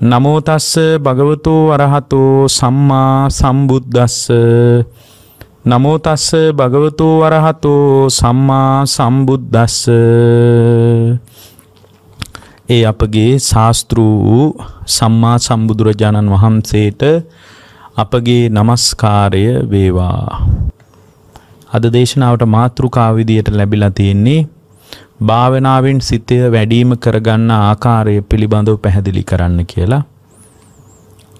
නමෝ තස්ස භගවතු වරහතෝ සම්මා සම්බුද්දස්ස නමෝ තස්ස භගවතු වරහතෝ සම්මා සම්බුද්දස්ස ඒ අපගේ ශාස්ත්‍රු වූ සම්මා සම්බුදුරජාණන් වහන්සේට අපගේ নমස්කාරය වේවා අද දේශනාවට මාතෘකාව විදියට ලැබිලා තියෙන්නේ භාවනාවෙන් සිතය වැඩීම කරගන්න ආකාරය පිළිබඳව පැහැදිලි කරන්න කියලා.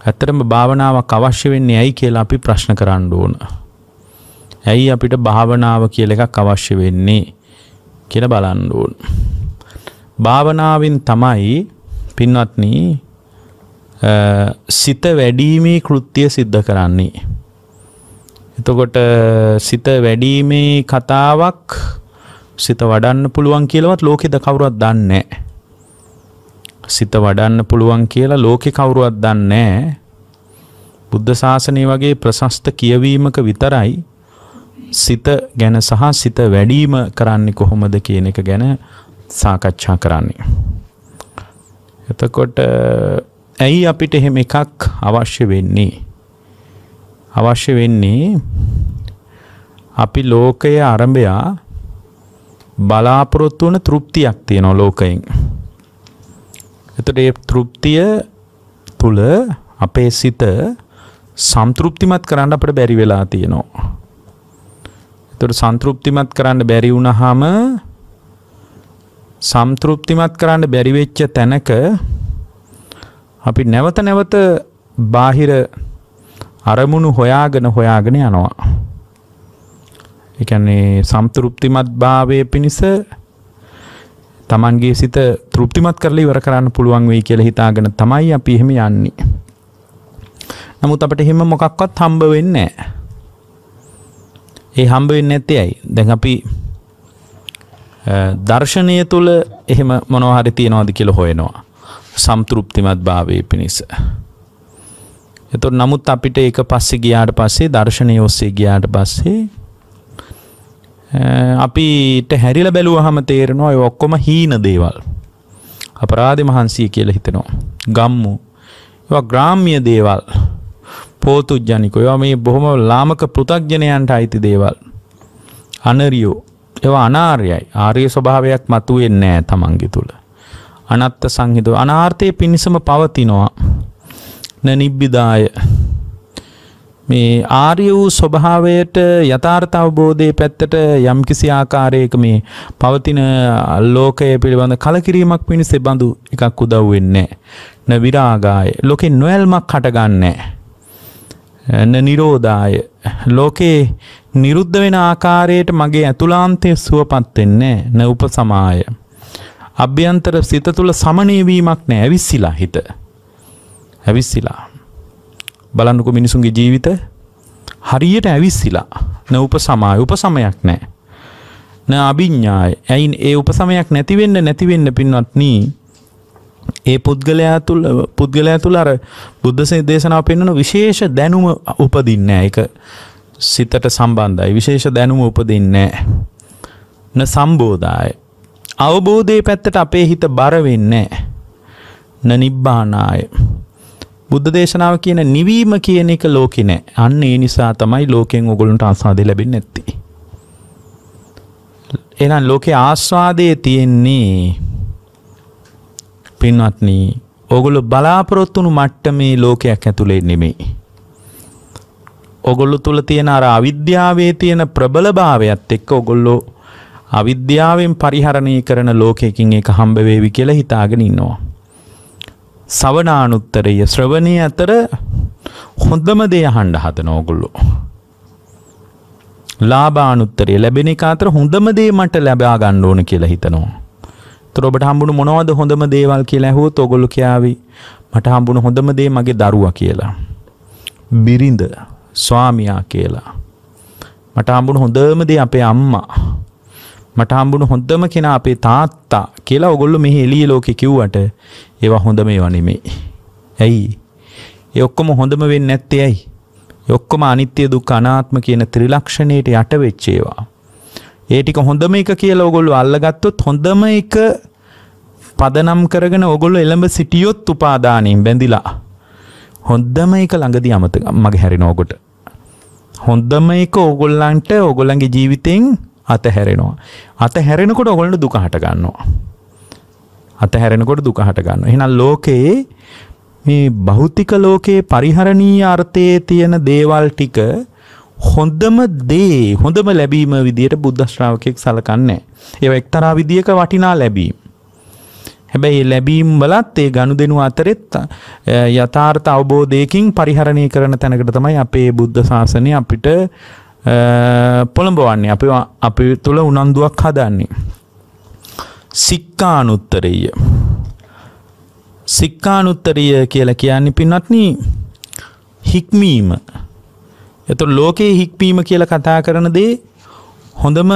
ඇත්තරම භාවනාවක් අවශ්‍ය වෙන්නේ ඇයි කියලා අපි ප්‍රශ්න කරන්න ඕන. ඇයි අපිට භාවනාව කියල එකක් අවශ්‍ය වෙන්නේ කියල බලන්න ඕන. භාවනාවෙන් තමයි පින්වත්න සිත වැඩීමේ කෘත්තිය සිද්ධ කරන්නේ. එතකොට සිත වැඩීමේ කතාවක් සිත වඩන්න පුළුවන් කියලවත් ලෝකෙද කවුරුවත් දන්නේ සිත වඩන්න පුළුවන් කියලා ලෝකෙ කවුරුවත් දන්නේ බුද්ධ ශාසනය වගේ ප්‍රශස්ත කියවීමක විතරයි සිත ගැන සහ සිත වැඩිම කරන්නේ කොහොමද කියන එක ගැන සාකච්ඡා කරන්නේ. එතකොට ඇයි අපිට එහෙම එකක් අවශ්‍ය වෙන්නේ? අවශ්‍ය වෙන්නේ අපි ලෝකයේ අරඹයා බලාපොරොත්තු වන තෘප්තියක් තියෙනවා ලෝකයෙන්. එතට ඒ තෘප්තිය තුළ අපේ සිත සම්තෘප්තිමත් කරන්න අපට බැරි වෙලා තියෙනවා. එතට සන්තෘප්තිමත් කරන්න බැරි වුණහම සම්තෘප්තිමත් කරන්න බැරිවෙච්ච තැනක අපි නැවත නැවත බාහිර අරමුණු හොයාගෙන හොයාගෙන යනවා. එකන්නේ සම්තෘප්තිමත් භාවය පිණිස තමන්ගේ සිත තෘප්තිමත් කරලා ඉවර කරන්න පුළුවන් වෙයි කියලා හිතාගෙන තමයි අපි එහෙම යන්නේ. නමුත් අපිට එහෙම මොකක්වත් හම්බ වෙන්නේ නැහැ. ඒ හම්බ වෙන්නේ නැත්තේ ඇයි? දැන් අපි දර්ශනය තුල එහෙම මොනවා හරි තියනවාද කියලා හොයනවා. සම්තෘප්තිමත් භාවයේ පිණිස. එතකොට නමුත් අපිට ඒක පස්සේ ගියාට පස්සේ දර්ශනය ඔස්සේ ගියාට පස්සේ Eh, අපිට හැරිල බැලුව හම තේරෙනවා ඔය ඔක්කොම හීන දේවල් අපරාධ මහන්සිය කියල හිතෙනවා ගම්මු ග්‍රාම්මිය දේවල් පෝතුජ්ජනික ඔය මේ බොහොම ලාමක පෘතක්ජනයන්ට අයිති දේවල් අනරියෝ ඒවා අනාර්යයි ආර්ය ස්වභාවයක් මතුවෙන්නේ නැහැ තමන්ගේ තුල. අනත්ත් සංහිතව අනාර්ථයේ පිණිසම පවතිනවා. න නිබ්බිදාය මේ ආර්ය වූ ස්වභාවයට යථාර්ථ අවබෝධයේ පැත්තට යම්කිසි ආකාරයක මේ පවතින ලෝකය පිළිබඳ කලකිරීමක් පිණිස බඳු එකක් උදව් වෙන්නේ න විරාගාය ලෝකේ නොයල්මක් හටගන්නේ න නිරෝධාය ලෝකේ නිරුද්ධ වෙන ආකාරයට මගේ ඇතුළාන්තය සුවපත් වෙන්නේ න උපසමාය අභ්‍යන්තර සිත තුළ සමණේ වීමක් නැහැ ඇවිස්සিলা හිත ඇවිස්සিলা බලන්නකු මිනිසුන්ගේ ජීවිත හරියට ඇවිස්සිලා න උප සමාය උප සමයක් නෑ න අභිඤ්ඥාය ඇයින් ඒ උපසමයක් නැතිවෙන්න නැතිවෙන්න පින්වත්නී ඒ පුද්ගලයා තුළ පුද්ගලයා තුළ අර බුද්ධසේ දේශනාව පෙන්වන විශේෂ දැනුම උපදින්න එක සිතට සම්බන්ධයි විශේෂ දැනුම උපදින්න න සම්බෝධය අවබෝධය පැත්තට අපේ හිත බරවෙන්න න නිබ්බානාය බුද්ධ දේශනාව කියන නිවීම කියන එක ලෝකේ නෑ. අන්න ඒ නිසා තමයි ලෝකෙන් ඔයගොල්ලන්ට ආස්වාදේ ලැබෙන්නේ නැත්තේ. එහෙනම් ලෝකේ ආස්වාදයේ තියෙන්නේ පින්වත්නි, ඔයගොල්ලෝ බලාපොරොත්තු වුණු මට්ටමේ ලෝකයක් ඇතුලේ නෙමෙයි. ඔගොල්ලො තුළ තියෙන අර අවිද්‍යාවේ තියෙන ප්‍රබලභාවයත් එක්ක ඔගොල්ලෝ අවිද්‍යාවෙන් පරිහරණය කරන ලෝකයකින් ඒක හම්බ වේවි කියලා හිතාගෙන ඉන්නවා. සවනානුත්තරය ශ්‍රවණය අතර හොඳම දේ අහන්ඩ හත නෝගුල්ලු. ලාබානුත්තරය ලැබෙන එක අතර හොඳම දේ මට ලැබා ගන්න ඕන කියලා හිතනවා. තොරොබට හම්බුණු මොනවද හොඳම දේවල් කියලා ඇහුවොත් ඔගොල්ලෝ කියාවි මට හම්බුණු හොඳම දේ මගේ දරුවා කියලා. බිරිඳ ස්වාමියා කියලා. මට හම්බුණු හොඳම දේ අපේ අම්මා මට හම්බුණු හොඳම කෙනා අපේ තාත්තා කියලා ඔගොල්ලෝ මෙහි එළිය ලෝකෙ කිව්වට ඒවා හොඳම ඒවා නෙමෙයි. ඇයි? ඒ ඔක්කොම හොඳම වෙන්නේ නැත්තේ ඇයි? ඒ ඔක්කොම අනිත්‍ය දුක්ඛ අනාත්ම කියන ත්‍රිලක්ෂණයට යට වෙච්ච ඒවා. ඒ ටික හොඳම එක කියලා ඔගොල්ලෝ අල්ලගත්තොත් හොඳම එක පදනම් කරගෙන ඔගොල්ලෝ එළඹ සිටියොත් උපාදානයෙන් බැඳිලා හොඳම එක ළඟදී අමතක මගේ හැරෙන ඔකට. හොඳම එක ඕගොල්ලන්ට ඕගොල්ලන්ගේ ජීවිතෙන් අත හැරෙනවා. අත හැරෙනකොට ඔගොලට දුක හට ගන්නවා. අත හැරෙනකොට දුක හට ගන්න. එහෙනම් ලෝකයේ මේ භෞතික ලෝකයේ පරිහරණීය අර්ථයේ තියෙන දේවල් ටික හොඳම දේ හොඳම ලැබීම විදියට බුද්ධ ශ්‍රාවකයෙක් සලකන්නේ. ඒව එක්තරා විදියක වටිනා ලැබීම. හැබැයි ලැබීම් වලත් ඒ ගනුදෙනු අතරෙත් යථාර්ථ අවබෝධයකින් පරිහරණය කරන තැනකට තමයි අපේ බුද්ධ ශාසනය අපිට පොළඹවන්නේ අපි අපි තුළ උනන්දුවක් හදන්නේ. සික්කානුත්තරීය. සික්කානුත්තරීය කියලා කියන්නේ පින්නත්න හික්මීම. එතු ලෝකයේ හික්මීම කියල කතා කරන දේ හොඳම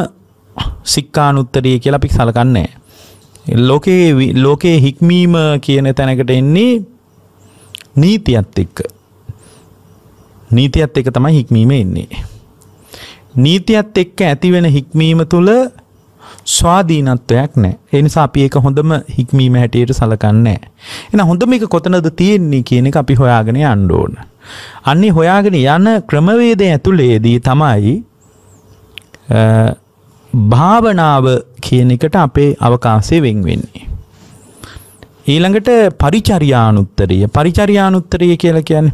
සික්කානුත්තරිය කියලා අපි සලකන්නේ. ලෝකයේ ලෝකයේ හික්මීම කියන තැනකට එන්නේ නීතියත් එක්ක. නීතියත් එක තමයි හික්මීම එන්නේ. නීතියත් එක්ක ඇතිවෙන හික්මීම තුළ ස්වාධීනත්වයක් නෑ එනිසා අපි ඒක හොඳම හික්මීම හැටියට සලකන්නේ එන හොඳම එක කොතනද තියෙන්නේ කියන එක අපි හොයාගෙන යන්න ඕන. අන්නේ හොයාගෙන යන ක්‍රමවේදය ඇතුළේදී තමයි භාවනාව කියන එකට අපේ අවකාශය වෙන් වෙන්නේ. ඊළඟට පරිචර්යානුත්තරීය පරිචර්යානුත්තරීය කියලා කියන්නේ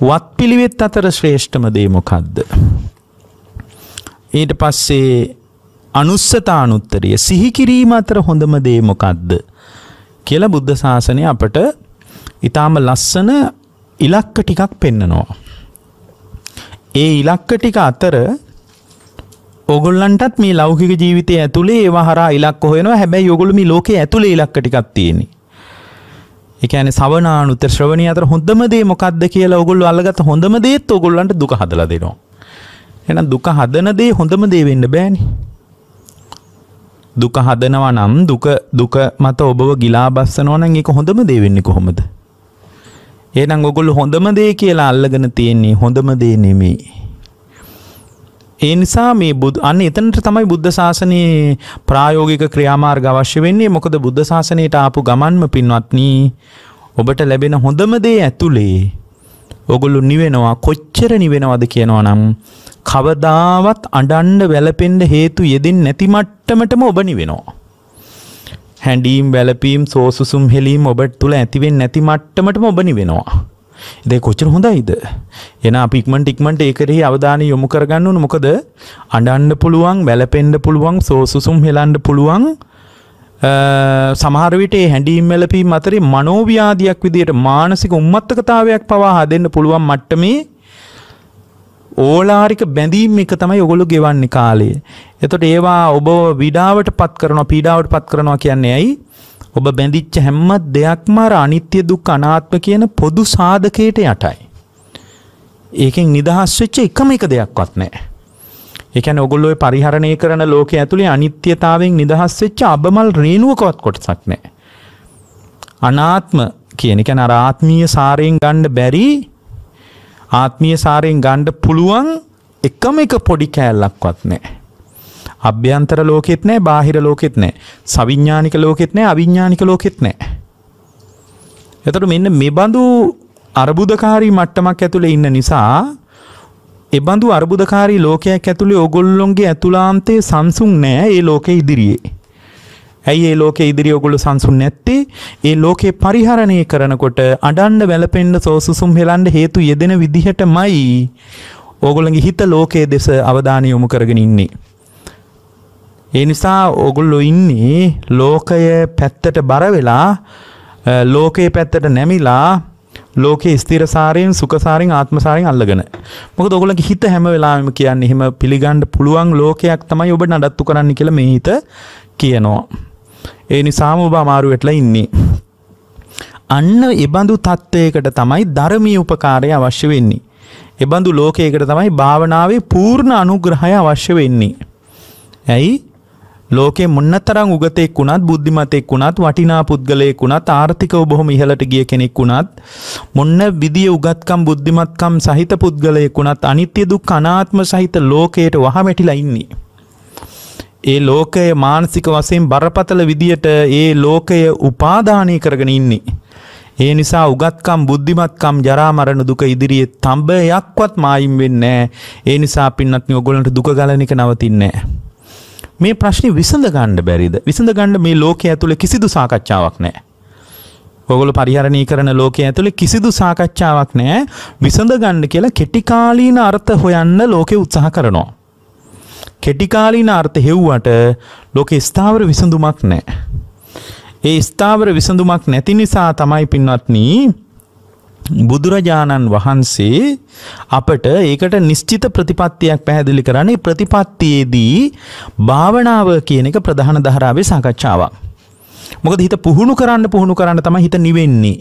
වත්පිළිවෙත් අතර ශ්‍රේෂ්ඨම දේ මොකද්ද? ඊට පස්සේ අනුස්සතානුත්තරිය සිහිකිරීම අතර හොඳම දේ මොකක්ද කියලා බුද්ධ ශාසනය අපට ඊටාම ලස්සන ඉලක්ක ටිකක් පෙන්නනවා. ඒ ඉලක්ක ටික අතර ඔගොල්ලන්ටත් මේ ලෞකික ජීවිතය ඇතුළේ ඒවා හරහා ඉලක්ක හොයනවා. හැබැයි ඔයගොල්ලෝ මේ ලෝකේ ඇතුළේ ඉලක්ක ටිකක් තියෙන්නේ. ඒ කියන්නේ සවනානුත්තර ශ්‍රවණිය අතර හොඳම දේ මොකක්ද කියලා ඔයගොල්ලෝ අල්ලගත්ත හොඳම දේත් ඔයගොල්ලන්ට දුක හදලා දෙනවා. එන දුක හදන දේ හොඳම දේ වෙන්න බෑනි දුක හදනවා නම් දුක දුක මත ඔබව ගිලා බස්සනවනන් එක හොඳම දේ වෙන්නේ කොහොමද ඒනම් ඔගොල්ලු හොඳම දේ කියලා අල්ලගෙන තියෙන්නේ හොඳම දේ නෙමේ ඒ නිසා මේ බුදු අන්න එතනට තමයි බුද්ධ ශාසනයේ ප්‍රායෝගික ක්‍රියාමාර්ග අවශ්‍ය වෙන්නේ මොකද බුද්ධ ශාසනයට ආපු ගමන්ම පින්වත්නි ඔබට ලැබෙන හොඳම දේ ඇතුලේ ඔගොල්ලු නිවෙනවා කොච්චර නිවෙනවද කියනවා නම් කවදාවත් අඩන්ඩ වැලපෙන්ඩ හේතු යෙදෙන් නැති මට්ටමටම ඔබනි වෙනවා. හැඩීම් වැලපීම් සෝසුම් හෙලීම් ඔබට තුළ ඇතිවෙන් නැති මට්ටමටම ඔබනි වෙනවා. දෙ කොච්චර හොඳයිද එන අපික්මට ඉක්මට ඒකරෙහි අවධානය යොමු කරගන්නුන මොකද අඩන්ඩ පුළුවන් වැලපෙන්ඩ පුළුවන් සෝසුසුම් හෙලන්ඩ පුළුවන් සමහරවිට හැඩීම් වැලපී මතරේ මනෝව්‍යාධයක් විදියට මානසික උම්මත්තකතාවයක් පවා හදන්න පුළුවන් මට්ටමේ ඕලාරික බැඳීම් එක තමයි ඔගොලු ගෙවන්නේ කාලේ. එතකොට ඒවා ඔබ විඩාවට පත් කරනවා පීඩාවට පත් කරනවා කියන්නේ ඇයි? ඔබ බැඳිච්ච හැම දෙයක්ම අර අනිත්‍ය දුක් අනාත්ම කියන පොදු සාධකයට යටයි. ඒකෙන් නිදහස් වෙච්ච එකම එක දෙයක්වත් නැහැ. ඒ කියන්නේ ඔගොල්ලෝ ඒ පරිහරණය කරන ලෝකයේ ඇතුලේ අනිත්‍යතාවයෙන් නිදහස් වෙච්ච අබමල් රේණුවකවත් කොටසක් නැහැ. අනාත්ම කියන කියන්නේ අර ආත්මීය සාරයෙන් ගන්න බැරි ආත්මීය සාරයෙන් ගණ්ඩ පුළුවන් එකම එක පොඩි කෑල්ලක්වත් නෑ. අභ්‍යන්තර ලෝකෙත් නෑ බාහිර ලෝකෙත් නෑ සවිඤ්ඥානික ලෝකෙත් නෑ අවිඤ්ඥානික ලෝකෙත් නෑ. එතට මෙන්න මෙබඳු අරබුදකාරී මට්ටමක් ඇතුළ ඉන්න නිසා එබඳු අර්බුදකාරී ලෝකයක් ඇතුළේ ඔගොල්ලොන්ගේ ඇතුලාන්තේ සංසුන් නෑ ඒ ලෝකෙ ඉදිරියේ. ඇයි ඒ ලෝකෙ ඉදිරි ඔගොල්ලෝ සංසුන් නැත්තේ? ඒ ලෝකේ පරිහරණය කරනකොට අඬන්න වැළපෙන්න සෝසුසුම් හෙලන්න හේතු යෙදෙන විදිහටමයි ඕගොල්ලන්ගේ හිත ලෝකයේ දෙස අවධානය යොමු කරගෙන ඉන්නේ. ඒ නිසා ඔගොල්ලො ඉන්නේ ලෝකය පැත්තට බර වෙලා ලෝකයේ පැත්තට නැමිලා ලෝක ස්තිරසාරයෙන් සුකසාරෙන් ආත්මසාරෙන් අල්ලගෙන මොක දොගොලක හිත හැම වෙලාම කියන්න එහෙම පිළිගණ්ඩ පුළුවන් ලෝකයක් තමයි ඔබ නඩත්තු කරන්න කියල මේ හිත කියනවා. ඒ නිසාම ඔබ අමාරු වෙටලා ඉන්නේ. අන්න එබඳු තත්ත්වයකට තමයි ධර්මී උපකාරය අවශ්‍ය වෙන්නේ. එබඳු ලෝකයකට තමයි භාවනාවේ පූර්ණ අනුග්‍රහය අවශ්‍ය වෙන්නේ. ඇයි? ලෝකේ මොන්නතරම් උගතෙක් වුණත් බුද්ධිමතෙක් වුණත් වටිනා පුද්ගලයෙක් වුණත් ආර්ථිකව බොහොම ඉහළට ගිය කෙනෙක් වුණත් මොන්න විදිය උගත්කම් බුද්ධිමත්කම් සහිත පුද්ගලයෙක් වුණත් අනිත්‍ය දුක් අනාත්ම සහිත ලෝකයට වහමැටිලා ඉන්නේ. ඒ ලෝකය මානසික වශයෙන් බරපතල විදියට ඒ ලෝකය උපාදානය කරගෙන ඉන්නේ. ඒ නිසා උගත්කම් බුද්ධිමත්කම් ජරා මරණ දුක ඉදිරියේ තඹයක්වත් මායිම් වෙන්නේ නැහැ. ඒ නිසා පින්වත්නි ඔයගොල්ලන්ට දුක ගලන එක නවතින්නේ නැහැ. මේ ප්‍රශ්නේ විසඳ ගන්න බැරිද? විසඳ ගන්න මේ ලෝකයේ ඇතුළේ කිසිදු සාකච්ඡාවක් නැහැ. ඔගොල පරිහරණය කරන ලෝකයේ ඇතුළේ කිසිදු සාකච්ඡාවක් නැහැ විසඳ ගන්න කියලා කෙටිකාලීන අර්ථ හොයන්න ලෝකෙ උත්සාහ කරනවා. කෙටිකාලීන අර්ථ හෙව්වට ලෝකේ ස්ථාවර විසඳුමක් නැහැ. ඒ ස්ථාවර විසඳුමක් නැති නිසා තමයි පින්වත්නි බුදුරජාණන් වහන්සේ අපට ඒකට නිශ්චිත ප්‍රතිපත්තියක් පැහැදිලි කරන්නේ ප්‍රතිපත්තියේදී භාවනාව කියන එක ප්‍රධාන ධාරාවේ සාකච්ඡාවක්. මොකද හිත පුහුණු කරන්න පුහුණු කරන්න තමයි හිත නිවෙන්නේ.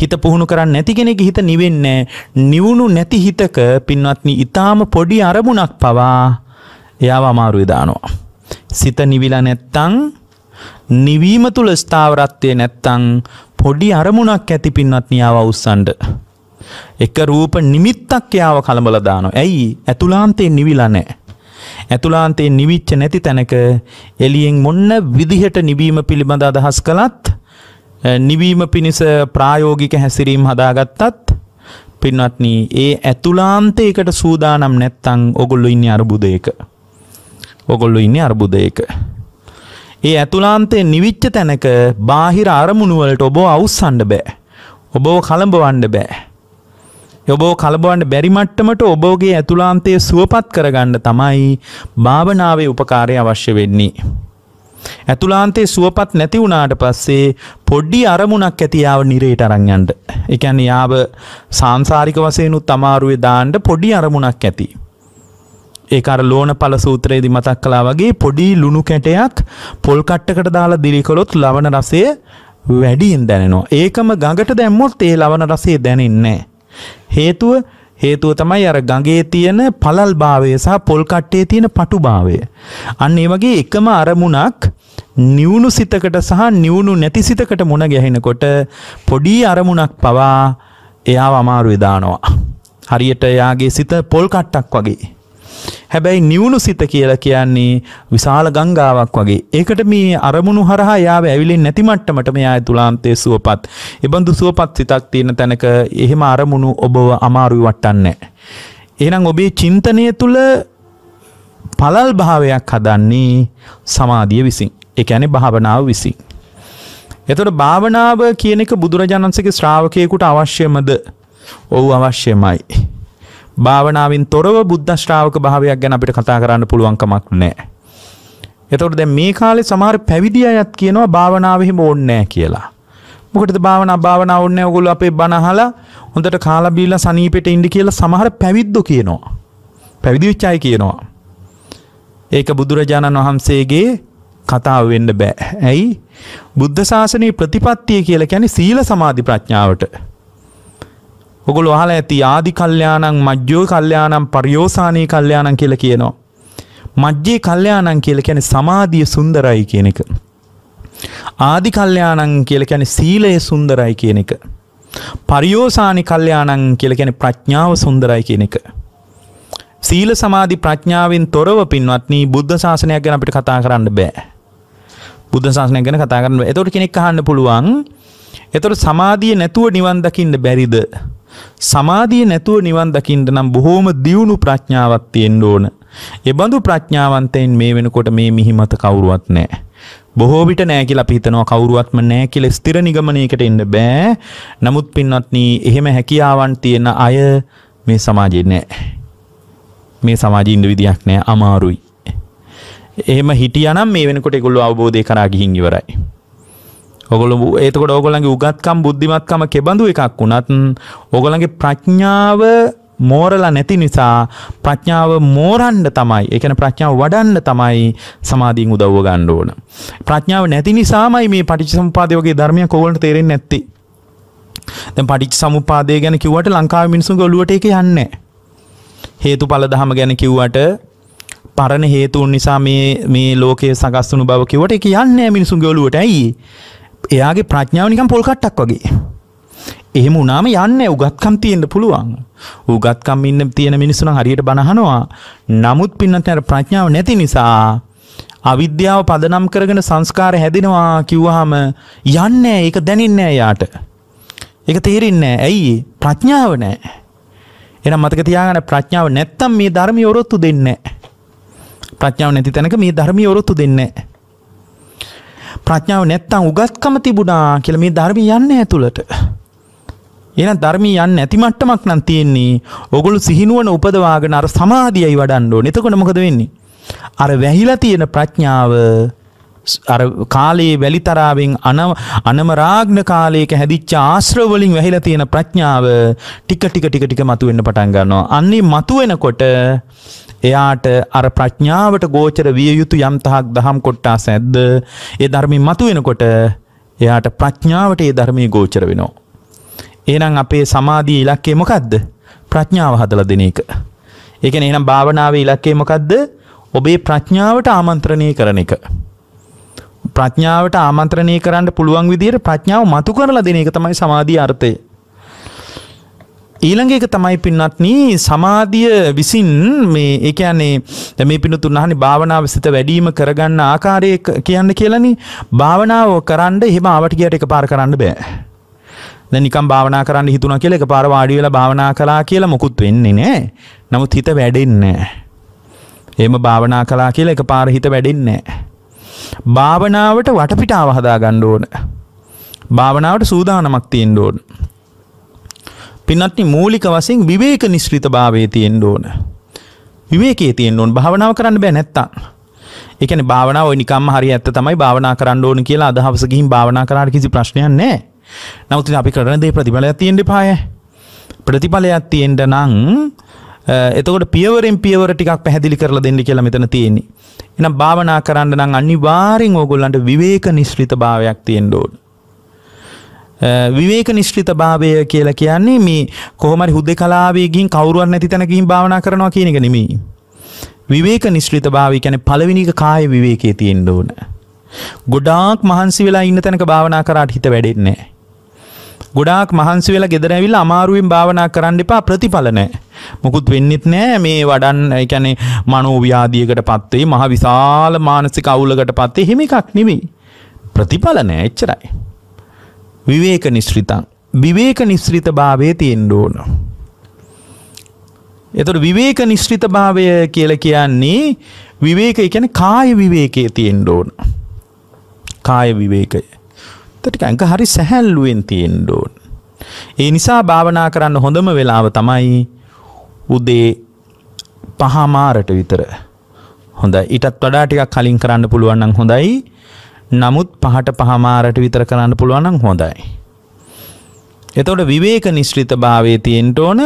හිත පුහුණු කරන්න නැති කෙනෙක් හිත නිවෙන්නේ නිවුණු නැති හිතක පින්වත්නි ඊටාම පොඩි අරමුණක් පවා එයාව අමාරුවේ දානවා. සිත නිවිලා නැත්තං නිවීම තුළ ස්ථාවරත්වය නැත්තං පොඩි අරමුණක් ඇති පින්නත් නියාව උස්සන්ඩ. එක රූප නිමිත්තක් යාව කළඹල දානො. ඇයි ඇතුලාන්තේ නිවිලා නෑ. ඇතුලාන්තේ නිවිච්ච නැති තැනක එලියෙන් මොන්න විදිහට නිවීම පිළිබඳ අදහස් කළත් නිවීම පිණිස ප්‍රායෝගික හැසිරීම් හදාගත්තත් පින්වත්නී ඒ ඇතුලාන්තයකට සූදානම් නැත්තං ඔගොල්ලු ඉන්න අරබුදයක. ඔකොල්ලො ඉන්න අර්බුදයක. ඒ ඇතුලාන්තේ නිවිච්ච තැනක බාහිර අරමුණුවලට ඔබෝ අවුස්සන්ඩ බෑ. ඔබෝ කළඹවන්ඩ බෑ. යොබෝ කලබවන්ඩ බැරිමට්ටමට ඔබෝගේ ඇතුලාන්තය සුවපත් කරගන්න තමයි භාවනාවේ උපකාරය අවශ්‍ය වෙන්නේ. ඇතුලාන්තේ සුවපත් නැති වුණාට පස්සේ පොඩ්ඩි අරමුණක් ඇතියාව නිරේට අරංයන්ට. එකැන යාව සංසාරික වසයනුත් තමාරුවේ දාන්ට පොඩි අරමුණක් ඇති. ඒකර ලෝන පල සූත්‍රයේදි මතක් කලා වගේ පොඩි ලුණු කැටයක් පොල් කට්ටකට දාලා දිලිකොළොත් ලවන රසය වැඩියෙන් දැනෙනවා. ඒකම ගඟට දැම්මොත් ඒ ලවන රසේ දැනෙන්නේ. හේතුව හේතුව තමයි අර ගඟේ තියෙන පළල් භාවය සහ පොල් කට්ටේ තියෙන පටු භාවය. අන්න ඒ වගේ එකම අරමුණක් නිවුණු සිතකට සහ නිවුණු නැති සිතකට මුණ ගැහෙනකොට පොඩි අරමුණක් පවා එයාව අමාරුවේ දානවා. හරියට එයාගේ සිත පොල් කට්ටක් වගේ. හැබැයි නිවුණු සිත කියලා කියන්නේ විශාල ගංගාවක් වගේ. ඒකට මේ අරමුණු හරහා යාව ඇවිලෙන්නේ නැති මට්ටමට මෙයා තුලාන්තයේ සුවපත්. ඒබඳු සුවපත් සිතක් තියෙන තැනක එහෙම අරමුණු ඔබව අමාරුයි වටන්නේ. එහෙනම් ඔබේ චින්තනය තුළ පළල් භාවයක් හදන්නේ සමාධිය විසින්. ඒ කියන්නේ භාවනාව විසින්. එතකොට භාවනාව කියන එක බුදුරජාණන්සේගේ ශ්‍රාවකයෙකුට අවශ්‍යමද? ඔව් අවශ්‍යමයි. භාවනාවෙන් තොරව බුද්ධශ්‍රාවක භාවයක් ගැන අපිට කතා කරන්න පුළුවන්කමක් නෑ. එතකොට දැන් මේ කාලේ සමහර පැවිදි අයත් කියනවා භාවනාව එහෙම ඕනේ නෑ කියලා. මොකටද භාවනා භාවනා ඕනේ ඔයගොල්ලෝ අපේ බණ අහලා හොඳට කාලා බීලා සනීපෙට ඉන්න කියලා සමහර පැවිද්දෝ කියනවා. පැවිදි වෙච්ච අය කියනවා. ඒක බුදුරජාණන් වහන්සේගේ කතාව වෙන්න බෑ. ඇයි? බුද්ධ ශාසනයේ ප්‍රතිපත්තිය කියලා කියන්නේ සීල සමාධි ප්‍රඥාවට. ඔගොලු අහලා ඇති ආදි කල්යාණං මජ්ජෝ කල්යාණං පරියෝසානී කල්යාණං කියලා කියනවා. මජ්ජේ කල්යාණං කියලා කියන්නේ සමාධිය සුන්දරයි කියන එක. ආදි කල්යාණං කියලා කියන්නේ සීලය සුන්දරයි කියන එක. පරියෝසානි කල්යාණං කියලා කියන්නේ ප්‍රඥාව සුන්දරයි කියන එක. සීල සමාධි ප්‍රඥාවෙන් තොරව පින්වත්නි බුද්ධ ශාසනයක් ගැන අපිට කතා කරන්න බෑ. බුද්ධ ශාසනයක් ගැන කතා කරන්න බෑ. එතකොට කෙනෙක් අහන්න පුළුවන් එතකොට සමාධිය නැතුව නිවන් දකින්න බැරිද? සමාධිය නැතුව නිවන් දකින්න නම් බොහෝම දියුණු ප්‍රඥාවක් තියෙන්න ඕන. එබඳු ප්‍රඥාවන්තයින් මේ වෙනකොට මේ මිහිමත කවුරුවත් නැහැ. බොහෝ විට නෑ කියලා අපි හිතනවා කවුරුවත්ම නෑ කියලා ස්ථිර නිගමනයකට එන්න බෑ. නමුත් පින්වත්නි, එහෙම හැකියාවන් තියෙන අය මේ සමාජයේ නෑ. මේ සමාජයේ ඉන්න විදියක් නෑ අමාරුයි. එහෙම හිටියනම් මේ වෙනකොට ඒගොල්ලෝ අවබෝධය කරා ගිහින් ඉවරයි. ඔගොල ඒතකොට ඔගොලන්ගේ උගත්කම් බුද්ධිමත්කම කෙබඳු එකක් වුණත් ඔගොලගේ ප්‍රඥාව මෝරලා නැති නිසා ප්‍රඥාව මෝරන්ඩ තමයි එකන ප්‍රඥාව වඩන්න තමයි සමාධීන් උදව්ව ගණ්ඩ ඕන. ප්‍රඥාව නැති නිසාමයි මේ පටිච සම්පාදයෝගේ ධර්මය කෝලට තේරෙන් නැත්ති. දැ පටිච් සමුපාදය ගැන කිවට ලංකාව මිනිසු ගොලුවට එක යන්න. හේතු පල දහම ගැන කිව්වට පරණ හේතුන් නිසා මේ ලෝකයේ සගස්තුනු බව කිවට එක යන්න මිනිසුන් ගොලුවට ඇයි එයාගේ ප්‍රඥාවනිකම් පොල්කට්ටක් වගේ. එහෙම උනාම යන්න උගත්කම් තියෙන්ට පුළුවන් උගත්කම් ඉන්න තියෙන මිනිසුන හරියට බණහනවා නමුත් පින්නත් අර ප්‍රඥාව නැති නිසා අවිද්‍යාව පදනම් කරගෙන සංස්කාර හැදෙනවා කිව්වහම යන්නේ ඒක දැනෙන්නේ යාට ඒක තේරෙන්නේ ඇයි ප්‍රඥාව නෑ එහෙනම් මතක තියාගන්න ප්‍රඥාව නැත්තම් මේ ධර්මයේ ඔරොත්තු දෙන්නේ ප්‍රඥාව නැති තැනක මේ ධර්මයේ ඔරොත්තු දෙන්නේ නැහැ ප්‍රඥාව නැත්තම් උගත්කම තිබුණා කියලා මේ ධර්මය යන්නේ ඇතුළට. එහෙනම් ධර්මී යන්නේ නැති මට්ටමක් නම් තියෙන්නේ. ඕගොල්ලෝ සිහිනුවන උපදවාගෙන අර සමාධියයි වඩන්න ඕනේ. එතකොට මොකද වෙන්නේ? අර වැහිලා තියෙන ප්‍රඥාව අර කාලයේ වැලිතරාවෙන් අනමරාග්න කාලයක හැදිච්ච ආශ්‍රව වලින් වැහිලා තියෙන ප්‍රඥාව ටික ටික ටික ටික මතුවෙන්න පටන් ගන්නවා. අන්නේ මතුවෙනකොට එයාට අර ප්‍රඥාවට ගෝචර විය යුතු යම්තහක් දහම් කොට්ටා සැද්ද ඒ ධර්මී මතු වෙනකොට එයාට ප්‍රඥාවට ඒ ධර්මී ගෝචර වෙනවා. ඒනම් අපේ සමාධී ඉලක්කේ මොකක්ද ප්‍රඥාව හදල දෙන එක. ඒකන එනම් භාවනාව ඉලක්කේ මොකක්ද ඔබේ ප්‍රඥාවට ආමන්ත්‍රණය කරන එක. ප්‍රඥාවට ආමන්ත්‍රණය කරන්න පුළුවන් විදියට ප්‍රඥාව මතු කරලා දෙන එක තමයි සමාධී අර්ථය. ඊළඟ එක තමයි පින්නත්න සමාධිය විසින් මේ ඒකයන්නේ මේ පිනතුන් අහනි භාවනාව සිත වැඩීම කරගන්න ආකාරය කියන්න කියලනි භාවනාව කරන්න එහෙම ආවට කියට එක පාර කරන්න බෑ. නිකම් භාවනා කරන්න හිතුන කියල එක පාර වාඩිවෙල භාවනා කලා කියලා මොකුත් වෙන්නේ නෑ නමුත් හිත වැඩෙන්නේ. එම භාවනා කලා කියල එක පාර හිත වැඩෙන්නේ. භාවනාවට වටපිටාව හදා ගණ්ඩෝන. භාවනාවට සූදානමක් තියෙන්ඩෝඩ. පින්නත්නි මූලික වශයෙන් විවේක නිස්ෘත භාවයේ තියෙන්න ඕන. විවේකයේ තියෙන්න ඕන භාවනාව කරන්න බෑ නැත්තම්. ඒ කියන්නේ භාවනාව ඔය නිකම්ම හරිය ඇත්ත තමයි භාවනා කරන්න ඕන කියලා අදහස ගිහින් භාවනා කරාට කිසි ප්‍රශ්නයක් නැහැ. නමුත් අපි කරන දේ ප්‍රතිඵලයක් තියෙන්න එපාය. ප්‍රතිඵලයක් තියෙන්න නම් එතකොට පියවරෙන් පියවර ටිකක් පැහැදිලි කරලා දෙන්න කියලා මෙතන තියෙන්නේ. එහෙනම් භාවනා කරන්න නම් අනිවාර්යෙන් ඕගොල්ලන්ට විවේක නිස්ෘත භාවයක් තියෙන්න ඕන. විවේක නිශ්ලිත භාවය කියලා කියන්නේ මේ කොහොමරි හුද්ද කලාවේගින් කවරුවන් නැති තැනකින් භාවනා කරනවා කියන එක නෙමෙයි. විවේක නිශ්ලිත භාවය කියන්නේ පළවෙනික කාය විවේකයේ තියෙන්න ඕන. ගොඩාක් මහන්සි වෙලා ඉන්න තැනක භාවනා කරාට හිත වැඩෙන්නේ නැහැ. ගොඩාක් මහන්සි වෙලා ගෙදර ඇවිල්ලා අමාරුවෙන් භාවනා කරන්න එපා ප්‍රතිඵල නැහැ. මොකුත් වෙන්නෙත් නෑ මේ වඩන් ඒ කියන්නේ මනෝව්‍යාධියකට පත් වෙයි මහ විශාල මානසික අවුලකට පත් වෙයි හිමිකක් නෙමෙයි. ප්‍රතිඵල නැහැ එච්චරයි. විවේක නිශ්‍රිතං විවේක නිශ්‍රිත භාවය තියෙන්ඩ ඕන. එතට විවේක නිශ්‍රිත භාවය කියල කියන්නේ විවේක එකැන කාය විවේකය තියෙන්ඩ ඕන. කාය විවේකය. තටික ඇඟ හරි සැහැල්ලුවෙන් තියෙන්ඩ ඕන. ඒ නිසා භාවනා කරන්න හොඳම වෙලාව තමයි උදේ පහමාරට විතර. හොඳ ඉටත් වඩා ටිකක් කලින් කරන්න පුළුවන්නන් හොඳයි නමුත් පහට පහමාරට විතර කරන්න පුළුවනම් හොඳයි. එතවට විවේක නිශ්‍රිත භාවය තියෙන්ට ඕන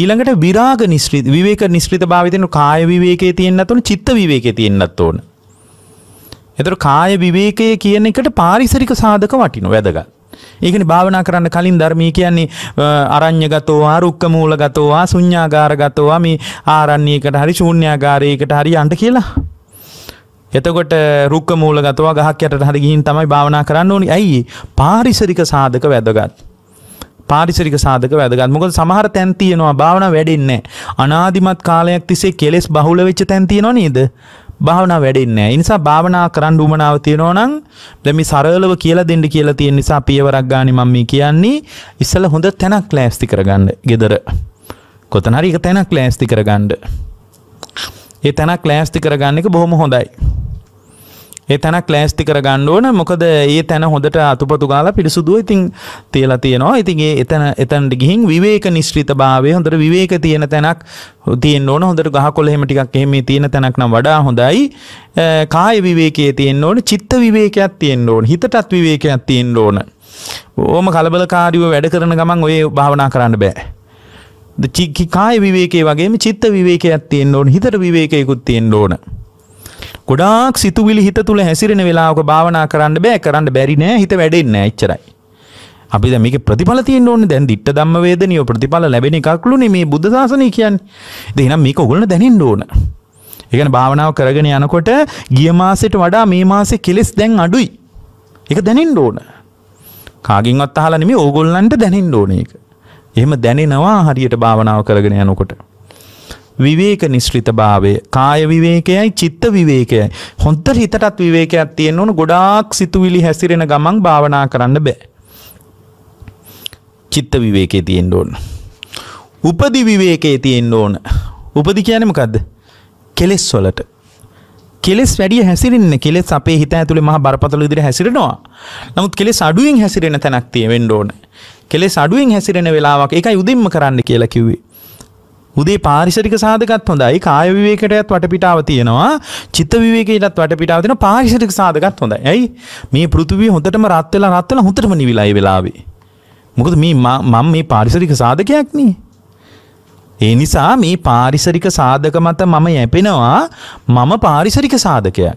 ඊළඟට විරාග නිශ්‍රිත විවේක නිශ්‍රිත භාවිතන කාය විවේකයේ තියෙන්න්න තුන චිත්ත විවේකේ තියෙන්න්නත් ඕන. එතර කාය විවේකය කියන එකට පාරිසරික සාධක වටිනු වැදග. ඒකනි භාවනා කරන්න කලින් ධර්මී කියන්නේ අරං්්‍ය ගතෝවා රුක්ක මූල ගතෝවා සුඥාගාර ගතෝවා මේ ආරන්නේකට හරි ශූන්‍යාගාරයකට හරි අන්ට කියලා එතකොට රුක්ක මූල ගතවා ගහක් යටට හරි ගිහින් තමයි භාවනා කරන්න ඕනි. ඇයි? පාරිසරික සාධක වැදගත්. පාරිසරික සාධක වැදගත්. මොකද සමහර තැන් තියෙනවා භාවනා වැඩෙන්නේ නැහැ. අනාදිමත් කාලයක් තිස්සේ කෙලෙස් බහුල වෙච්ච තැන් තියෙනව නේද? භාවනා වැඩෙන්නේ නැහැ. නිසා භාවනා කරන්න උමනාව තියෙනවා නම් දැන් මේ සරලව කියලා දෙන්න කියලා තියෙන නිසා පියවරක් ගානේ මම මේ කියන්නේ ඉස්සල හොඳ තැනක් ලෑස්ති කරගන්න. gedara. කොතන හරි එක තැනක් ලෑස්ති කරගන්න. ඒ තැනක් ලෑස්ති කරගන්න එක බොහොම හොඳයි. ඒ තැනක් ලෑස්ති කර ගණ්ඩ ඕන මොකද ඒ තැන හොඳට අතුපතු ගාලා පිරිසුදුව ඉතින් තියලා තියෙනවා ඉතින්ගේ එතන එතැන්ට ගිහින් විවේක නිශ්‍රිත භාවය හොඳට විවේක තියෙන තැනක් තියෙන් ඕන හොඳට ගහ කොළහෙම ටිකක් එහෙම තියෙන තැනක් නම් වඩා හොඳයි කාය විවේකයේ තියෙන්න්න ඕන චිත්ත විවේකයක් තියෙන්න්න ඕන හිතටත් විවේකයක් තියෙන්න්න ඕන ඕම කලබලකාරිව වැඩ කරන ගමන් ඔය භාවනා කරන්න බෑ චික්කි කාය විවේකේ වගේම චිත්ත විවේකයක් තියෙන්න්න ඕන හිතට විවේකයකුත් තියෙන්න්න ඕන ගොඩාක් සිතුවිලි හිත තුළ හැසිරෙන වෙලාවක භාවනා කරන්න බෑ කරන්න බැරි නෑ හිත වැඩෙන්නේ එච්චරයි. අපි දැන් මේක ප්‍රතිඵල තියෙන්න ඕනේ දැන් ditta ධම්ම වේදනිය ප්‍රතිඵල ලැබෙන එකක්ලුනේ මේ බුද්ධ ශාසනය කියන්නේ. ඉතින් එහෙනම් මේක ඔයගොල්ලෝ දැනෙන්න ඕන. ඒ කියන්නේ භාවනාව කරගෙන යනකොට ගිය මාසෙට වඩා මේ මාසේ කෙලස් දැන් අඩුයි. ඒක දැනෙන්න ඕන. කාගෙන්වත් අහලා නෙමෙයි ඕගොල්ලන්ට දැනෙන්න ඕනේ ඒක. එහෙම දැනෙනවා හරියට භාවනාව කරගෙන යනකොට. විවේක නිශ්‍රිතභාවය කාය විවේකයයි චිත්ත විවේකයයි හොඳට හිතටත් විවේකයක් තියෙන්න ඕන ගොඩාක් සිතුවිලි හැසිරෙන ගමන් භාවනා කරන්න බෑ චිත්ත විවේකයේ තියෙන්න ඕන උපදි විවේකයේ තියෙන්න ඕන උපදි කියන්නේ මොකද්ද කෙලෙස් වලට කෙලෙස් වැඩිය හැසිරෙන්න කෙලෙස් අපේ හිත ඇතුලේ මහා බරපතල විදිහට හැසිරෙනවා. නමුත් කෙලෙස් අඩුවෙන් හැසිරෙන තැනක් තියෙන්න ඕන. කෙලෙස් අඩුවෙන් හැසිරෙන වෙලාවක ඒකයි උදින්ම කරන්න කියලා කිව්වේ. උදේ පාරිසරික සාධකත් හොඳයි කායවිවේකටයත් වටපිටාව තියෙනවා චිත්ත විවේකයටත් වටපිටාව තියෙන පාරිසරික සාධකත් හොඳයි. ඇයි මේ පෘථිවිය හොඳටම රත් වෙලා රත් වෙලා හොඳටම නිවිලා ඒ වෙලාවේ. මොකද මේ මම මේ පාරිසරික සාධකයක් නේ. ඒ නිසා මේ පාරිසරික සාධක මත මම යැපෙනවා මම පාරිසරික සාධකයක්.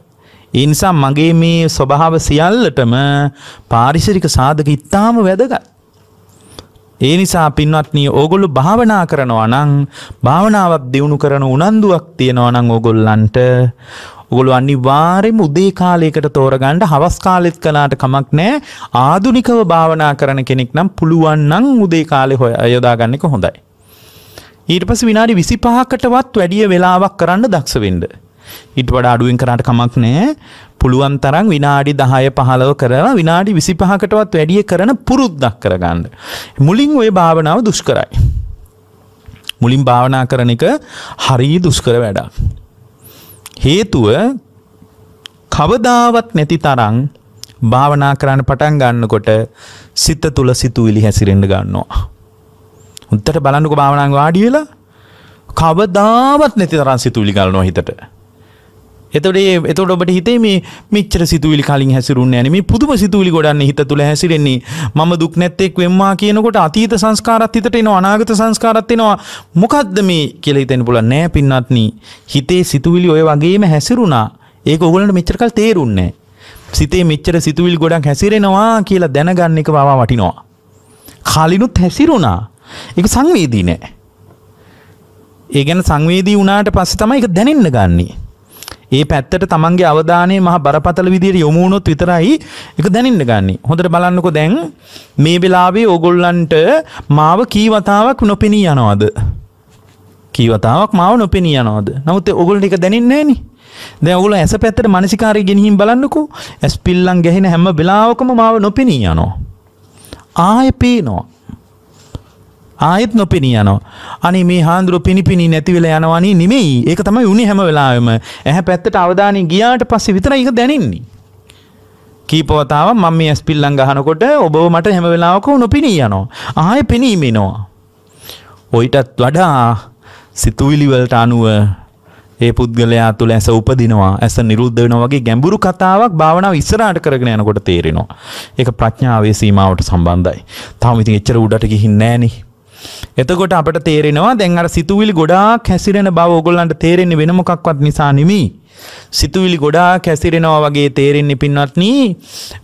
ඒ නිසා මගේ මේ ස්වභාව සියල්ලටම පාරිසරික සාධක ඉතාම වැදගත්. ඒ නිසා පින්වත්නී ඕගොල්ලු භාවනා කරනවා නම් භාවනාවක් දියුණු කරන උනන්දුවක් තියෙනවා නම් ඕගොල්ලන්ට ඔගොලු අනිවාර්යෙන්ම උදේ කාලයකට තෝරගන්න හවස් කාලෙත් කළාට කමක් නැහැ ආදුනිකව භාවනා කරන කෙනෙක් නම් පුළුවන් නම් උදේ කාලේ යොදා ගන්න එක හොඳයි ඊට පස්සේ විනාඩි 25කටවත් වැඩි වෙලාවක් කරන්න දක්ෂ වෙන්න ඉට වඩ අඩුවෙන් කරට කමක් නෑ පුළුවන් තරම් විනාඩි දහය පහලව කරලා විනාඩි විසි පහකටවත් වැඩිය කරන පුරුද්දක් කරගන්න. මුලින් ඔය භාවනාව දුෂ්කරයි. මුලින් භාවනා කරන එක හරී දුෂ්කර වැඩක්. හේතුව කවදාවත් නැති තරං භාවනා කරන්න පටන් ගන්නකොට සිත තුළ සිතුවිලි හැසිරෙන්ඩ ගන්නවා. උත්තට බලන්නක භාවනාං වාඩියලා කවදාවත් නැති තරන් සිතුවිලි ගන්නවා හිතට එතටේ එතට ඔබට හිතේ මේ මෙච්චර සිතුවිලි කලින් හැසිරුන්න ඇන මේ පුදුම සිතුවිලි ගොඩන්න හිත තුළ හැසිරෙන්නේ මම දුක් නැත්තෙක් වෙම්මා කියනකොට අතීත සංස්කාරත් හිතට එනවා අනාගත සංස්කාරත්වෙනවා මොකක්ද මේ කියල හිතෙන පුල නෑ පින්නත්නී හිතේ සිතුවිලි ඔය වගේම හැසිරුණා ඒක ඔගලට මෙච්චරකල් තේරුන්නේ සිතේ මෙච්චර සිතුවිල් ගොඩක් හැසිරෙනවා කියලා දැනගන්න එක වා වටිනවා කලිනුත් හැසිරුණා එක සංවේදී නෑ ඒ ගැන සංවේදී වනාට පස්ස තමයි එක දැනෙන්න ගන්නේ ඒ පැත්තට තමන්ගේ අවධානය මහ බරපතල විදියට යොමුුණොත් විතරයි එක දැනන්න ගන්නේ හොඳට බලන්නකො දැන් මේ වෙලාවේ ඕගොල්ලන්ට මාව කීවතාවක් නොපෙනී යනවාද කීවතාවක් මාව නොපෙනී යනවාද නමුත් ඔගොල්ට එක දැනන්නේ නෑනේ දැ ඔුල ඇස පැත්තට මනසිකාරය ගෙනහිම් බලන්නකු ඇස් පිල්ලන් ගැහෙන හැම වෙලාවකම මාව නොපෙනී යනවා. ආය පේනවා ආයෙත් නොපෙනී යනවා. අනේ මේ හාමුදුරුවෝ පිනිපිනි නැති වෙලා යනවානේ නෙමෙයි. ඒක තමයි උනේ හැම වෙලාවෙම. ඇහැ පැත්තට අවධානය ගියාට පස්සේ විතරයි ඒක දැනෙන්නේ. කීපවතාවක් මම මේ ඇස් පිල්ලම් ගහනකොට ඔබව මට හැම වෙලාවකම නොපෙනී යනවා. ආයෙ පෙනීම එනවා. ඔයිටත් වඩා සිතුවිලි වලට අනුව ඒ පුද්ගලයා තුළ ඇස උපදිනවා ඇස නිරුද්ධ වෙනවා වගේ ගැඹුරු කතාවක් භාවනාව ඉස්සරහට කරගෙන යනකොට තේරෙනවා. ඒක ප්‍රඥාවේ සීමාවට සම්බන්ධයි. තාම ඉතින් එච්චර උඩට ගිහින් නෑනේ. එතකොට අපට තේරෙනවා දැන් අර සිතුවිලි ගොඩාක් හැසිරෙන බව ඕගොල්ලන්ට තේරෙන්නේ වෙන මොකක්වත් නිසා නෙමෙයි. සිතුවිලි ගොඩාක් හැසිරෙනවා වගේ තේරෙන්නේ පින්වත්නි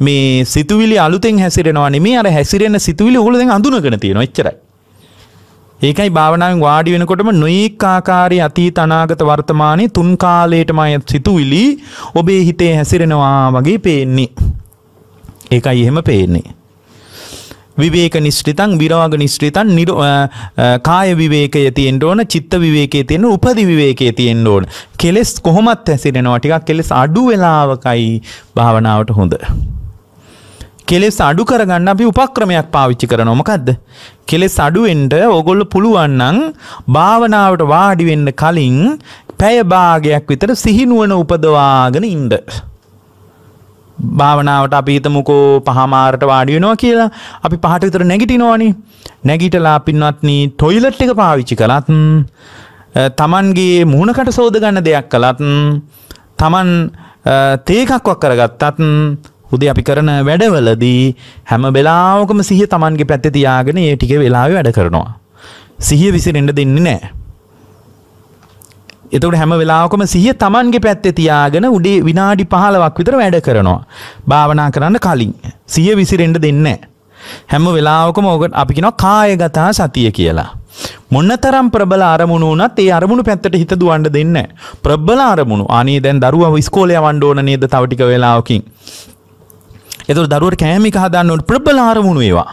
මේ සිතුවිලි අලුතෙන් හැසිරෙනවා නෙමෙයි අර හැසිරෙන සිතුවිලි ඕගොල්ලෝ දැන් අඳුනගෙන තියෙනවා එච්චරයි. ඒකයි භාවනාවෙන් වාඩි වෙනකොටම නොයෙක් ආකාරයේ අතීත අනාගත වර්තමානයේ තුන් කාලයටමයි සිතුවිලි ඔබේ හිතේ හැසිරෙනවා වගේ පේන්නේ. ඒකයි එහෙම පේන්නේ. විවේක නිෂ්ඨිතං විරාග නිෂ්ඨිතං කාය විවේකය තියෙන්න ඕන චිත්ත විවේකයේ තියෙන උපදි විවේකයේ තියෙන්න ඕන කෙලස් කොහොමත් හැසිරෙනවා ටිකක් කෙලස් අඩු වෙලාවකයි භාවනාවට හොඳ කෙලස් අඩු කරගන්න අපි උපක්‍රමයක් පාවිච්චි කරනවා මොකද්ද කෙලස් අඩු වෙන්න ඕගොල්ලෝ පුළුවන් නම් භාවනාවට වාඩි වෙන්න කලින් පැය භාගයක් විතර සිහිනුවන උපදවාගෙන ඉන්න භාවනාවට අපීතමුකෝ පහමාරට වාඩියනවා කියලා අපි පහට විතර නැගිටිනෝනි නැගිටලා පින්වත්න ටොයිලට් එක පාවිච්චි කළත් තමන්ගේ මුහුණකට සෝදගන්න දෙයක් කළත් තමන් තේකක්වක් කරගත්තත් හුදේ අපි කරන වැඩවලදී හැම වෙලාවකම සිහ තමන්ගේ පැත්තතියාගෙන ඒ ටික වෙලාව වැඩ කරනවා. සිහිය විසිරෙන්ට දෙන්නේ නෑ. එතකට හැම වෙලාකොම සිහිය තමන්ගේ පැත්තේ තියාගෙන උඩේ විනාඩි පහලවක් විතර වැඩ කරනවා. භාවනා කරන්න කලින්. සිය විසිරෙන්ඩ දෙන්න. හැම වෙලාවකම ඕකට අපි කෙනවා කායගතා සතිය කියලා. මොන්න තරම් ප්‍රබල අරමුණු වනත් ඒ අරමුණු පැත්තට හිත දුවන්ඩ දෙන්න. ප්‍රබ්බල අරමුණු අනේ දැන් දරුව විස්කෝලය වන්ඩෝන නේද තවටික වෙලාවකින්. එතුර දරුවට කෑමික හදන්නට ප්‍රබ්බල අරමුණු ඒවා.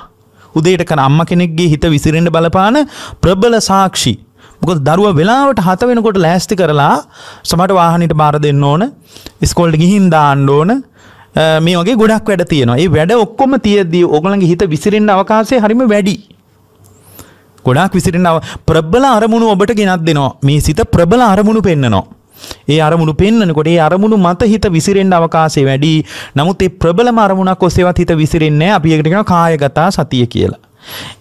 උදේට කන අම්ම කෙනෙක්ගේ හිත විසිරෙන්ඩ බලපාන ප්‍රබල සාක්ෂි මොකද දරුව වෙලාවට හත වෙනකොට ලෑස්ති කරලා සමට වාහනිට බාර දෙන්න ඕන ස්කෝල්ට ගිහින් දාන්න ඕන මේ වගේ ගොඩක් වැඩ තියෙනවා ඒ වැඩ ඔක්කොම තියදී ඔගලගේ හිත විසිරෙන් අවකාසේ හරිම වැඩි ගොඩක් විසිරෙන්ාව ප්‍රබල අරමුණු ඔබට ගෙනත් දෙනවා මේ සිත ප්‍රබල අරමුණු පෙන්න්නනවා ඒ අරමුණු පෙන්න්නකොට ඒ අරමුණු මත හිත විසිරෙන්ඩ අවකාසේ වැඩි නමුත් ඒ ප්‍රබල අරමුණක් ඔස්සේවත් හිත විසිරෙන්නේ අපි එකටෙන කායගතා සතිය කියලා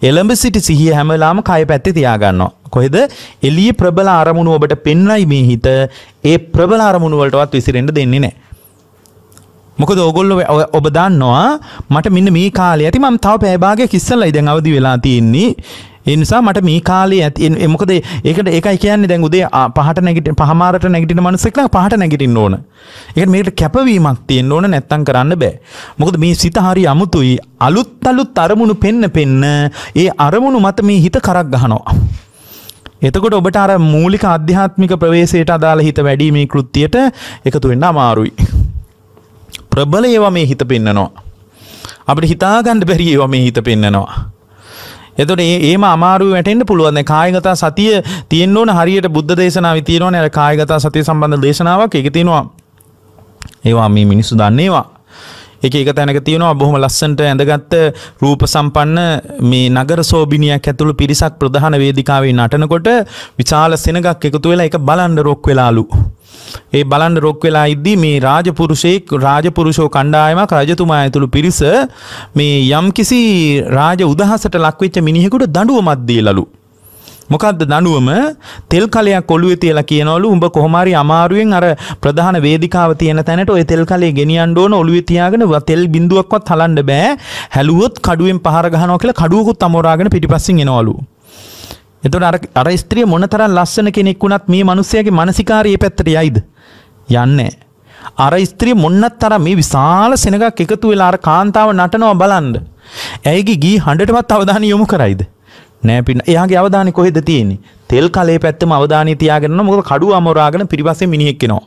එළඹ සිටි සිහිය හැමලාම කය පැත්තේ තියාගන්නවා. කොහෙද? එළියේ ප්‍රබල අරමුණු ඔබට පෙන්වයි මේ හිත. ඒ ප්‍රබල අරමුණු වලටවත් විසිරෙන්න දෙන්නේ නැහැ. මොකද ඕගොල්ලෝ ඔබ දන්නවා මට මෙන්න මේ කාලේ ඇති මම තව පැය භාගයක් ඉස්සෙල්ලයි දැන් අවදි වෙලා තියෙන්නේ. එනිසා මට මේ කාලේ ඇති මොකද ඒකට ඒකයි කියන්නේ දැන් උදේ පහට නැගිට පහමාරට නැගිටින මනුස්සෙක්ලා පහට නැගිටින්න ඕන. ඒකට මේකට කැපවීමක් තියෙන්න ඕන නැත්තම් කරන්න බෑ. මොකද මේ සිත හරි අමුතුයි අලුත් අලුත් අරමුණු පෙන්න පෙන්න ඒ අරමුණු මත මේ හිත කරක් ගහනවා. එතකොට ඔබට අර මූලික අධ්‍යාත්මික ප්‍රවේශයට අදාළ හිත වැඩීමේ කෘත්‍යයට එකතු වෙන්න අමාරුයි. ප්‍රබල ඒවා මේ හිත පෙන්නනවා. අපිට හිතාගන්න බැරි ඒවා මේ හිත පෙන්නනවා. එතොට ඒම අමාරුව වැටෙන්ට පුළුවන් කායගතා සතිය තියෙන් ඕන හරියට බුද්ධ දේශනාව තියරෝන කායගතා සතිය සම්බන්ධ දේශනාවක් එක තියෙනවා ඒවා මේ මිනිස්සු දන්නේවා එක එක තැනක තියෙනවා බොහොම ලස්සන්ට ඇඳගත්ත රූප සම්පන්න මේ නගර සෝබිනියක් ඇතුළු පිරිසක් ප්‍රධාන වේදිකාවේ නටනකොට විශාල සෙනගක් එකතු වෙලා එක බලන්න රොක් වෙලාලු. ඒ බලන්න රොක් වෙලා ඉද්දී මේ රාජපුරුෂයෙක් රාජපුරුෂෝ කණ්ඩායමක් රජතුමා ඇතුළු පිරිස මේ යම්කිසි රාජ උදහසට ලක්වෙච්ච මිනිහෙකුට දඬුවමක් දීලලු. මොකක්ද දනුවම තෙල් කලයක් ඔළුවේ තියලා කියනවලු උඹ කොහොමාරි අමාරුවෙන් අර ප්‍රධාන වේදිකාව තියෙන තැනට ওই තෙල් කලේ ගෙනියන්න ඕන ඔළුවේ තියාගෙන තෙල් බිඳුවක්වත් හලන්න බෑ හැලුවොත් කඩුවෙන් පහර ගහනවා කියලා කඩුවකුත් අමෝරාගෙන පිටිපස්සෙන් එනවලු එතකොට අර අර ස්ත්‍රිය මොනතරම් ලස්සන කෙනෙක් වුණත් මේ මිනිස්සයාගේ මානසිකාරයේ පැත්තට යයිද යන්නේ අර ස්ත්‍රිය මොන්නතරම් මේ විශාල සෙනගක් එකතු වෙලා අර කාන්තාව නටනවා බලන්න ඇයිගේ ගී හඬටවත් අවධානය යොමු කරයිද නෑ පින්න එයාගේ අවධානය කොහෙද තියෙන්නේ තෙල් කලේ පැත්තම අවධානය තියාගෙන මොකද කඩුව අමෝරාගෙන පිටිපස්සේ මිනිහෙක් එනවා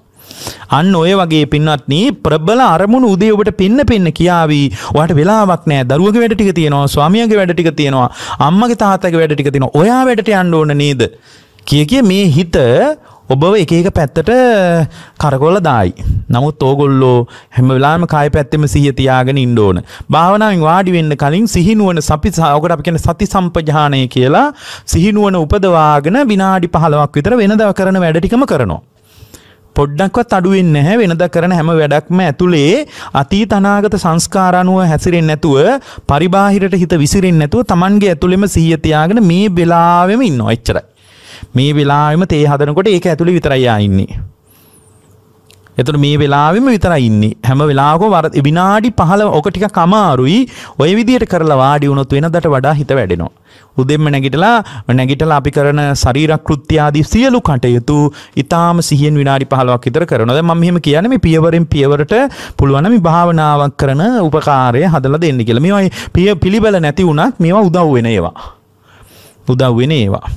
අන්න ඔය වගේ පින්වත්න ප්‍රබල අරමුණු උදේ ඔබට පින්න පින්න කියාවී ඔයාට වෙලාවක් නෑ දරුවගේ වැඩ ටික තියෙනවා ස්වාමියාගේ වැඩ ටික තියෙනවා අම්මගේ තාත්තගේ වැඩ ටික තියෙනවා ඔයා වැඩට යන්න ඕන නේද කිය කිය මේ හිත ඔබව එක එක පැත්තට කරකොල දායි. නමුත් ඕගොල්ලෝ හැම වෙලාම කාය පැත්තෙම සිහිය තියාගෙන ඉන්න ඕන. භාවනාවෙන් වාඩි වෙන්න කලින් සිහිනුවන සපිස ඔකට අපි කියන්නේ සති සම්පජානය කියලා සිහිනුවන උපදවාගෙන විනාඩි 15ක් විතර වෙනදා කරන වැඩ ටිකම කරනවා. පොඩ්ඩක්වත් අඩුවෙන් නැහැ වෙනද කරන හැම වැඩක්ම ඇතුළේ අතීත අනාගත සංස්කාර අනුව හැසිරෙන්නේ නැතුව පරිබාහිරට හිත විසිරෙන්නේ නැතුව Tamange ඇතුළෙම සිහිය තියාගෙන මේ වෙලාවෙම ඉන්නවා එච්චරයි මේ වෙලාවෙම තේ හදනකොට ඒක ඇතුළේ විතරයි ආඉන්නේ. එතකොට මේ වෙලාවෙම විතරයි ඉන්නේ. හැම වෙලාවකම වර විනාඩි 15 ඔක ටිකක් අමාරුයි. ওই විදියට කරලා වාඩි වුණොත් වෙනදට වඩා හිත වැඩෙනවා. උදෙන්ම නැගිටලා නැගිටලා අපි කරන ශරීර කෘත්‍ය ආදී සියලු කටයුතු ඊටාම සිහියෙන් විනාඩි 15ක් විතර කරනවා. දැන් මම මෙහෙම කියන්නේ මේ පියවරෙන් පියවරට පුළුවන් මේ භාවනාවක් කරන උපකාරය හදලා දෙන්න කියලා. මේවා පිළිබල නැති වුණත් මේවා උදව් වෙන ඒවා. උදව් වෙන ඒවා.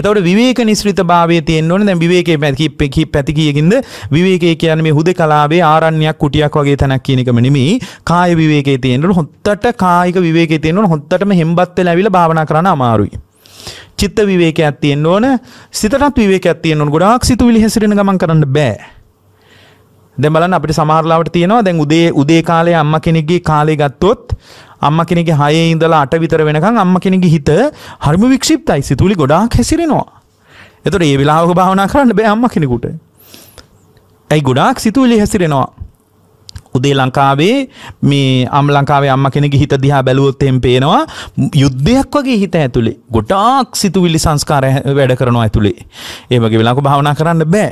එතවට විවේක නිස්්‍රිත භාවය තියෙන්වන දැ විවේක පැතිකි පැති කියකින්ද විවේකය කියන මේ හුද කලාබේ ආරණ්‍යයක් කුටියක් වගේ තැනක් කියනකම නෙමේ කාය විවේක තියෙන්ට හොත්තට කායික විවේක තියෙන්වන හොත්තටම හෙම්බත්ත ලැවිල භාවනා කරන අමාරුයි. චිත්ත විවේකයක් තියෙන්න්න ඕන සිතටත් විවේකයක් තියෙන්වන ගොඩක් සිතු විලි හැසිරෙන ගමන් කරන්න බෑ. දෙමලන් අපිට සමාරලාවට තියෙනවා දැන් උදේ උදේ කාලේ අම්ම කෙනෙක්ගේ කාලේ ගත්තොත් අම්ම කෙනෙක හයේ ඉඳලා අට විතර වෙනකම් අම්ම කෙනෙගේ හිත හරිම වික්ෂිප්තයි සිතුලි ගොඩාක් හැසිරෙනවා. එතකොට ඒ වෙලාවක භාවනා කරන්න බෑ අම්ම කෙනෙකුට. ඇයි ගොඩාක් සිතුවිලි හැසිරෙනවා. උදේ ලංකාවේ මේ අම් ලංකාවේ අම්ම කෙනෙගේ හිත දිහා බැලුවොත් එහෙම පේනවා යුද්ධයක් වගේ හිත ඇතුලේ ගොඩාක් සිතුවිලි සංස්කාර වැඩ කරනවා ඇතුලේ. ඒ වගේ වෙලාවක භාවනා කරන්න බෑ.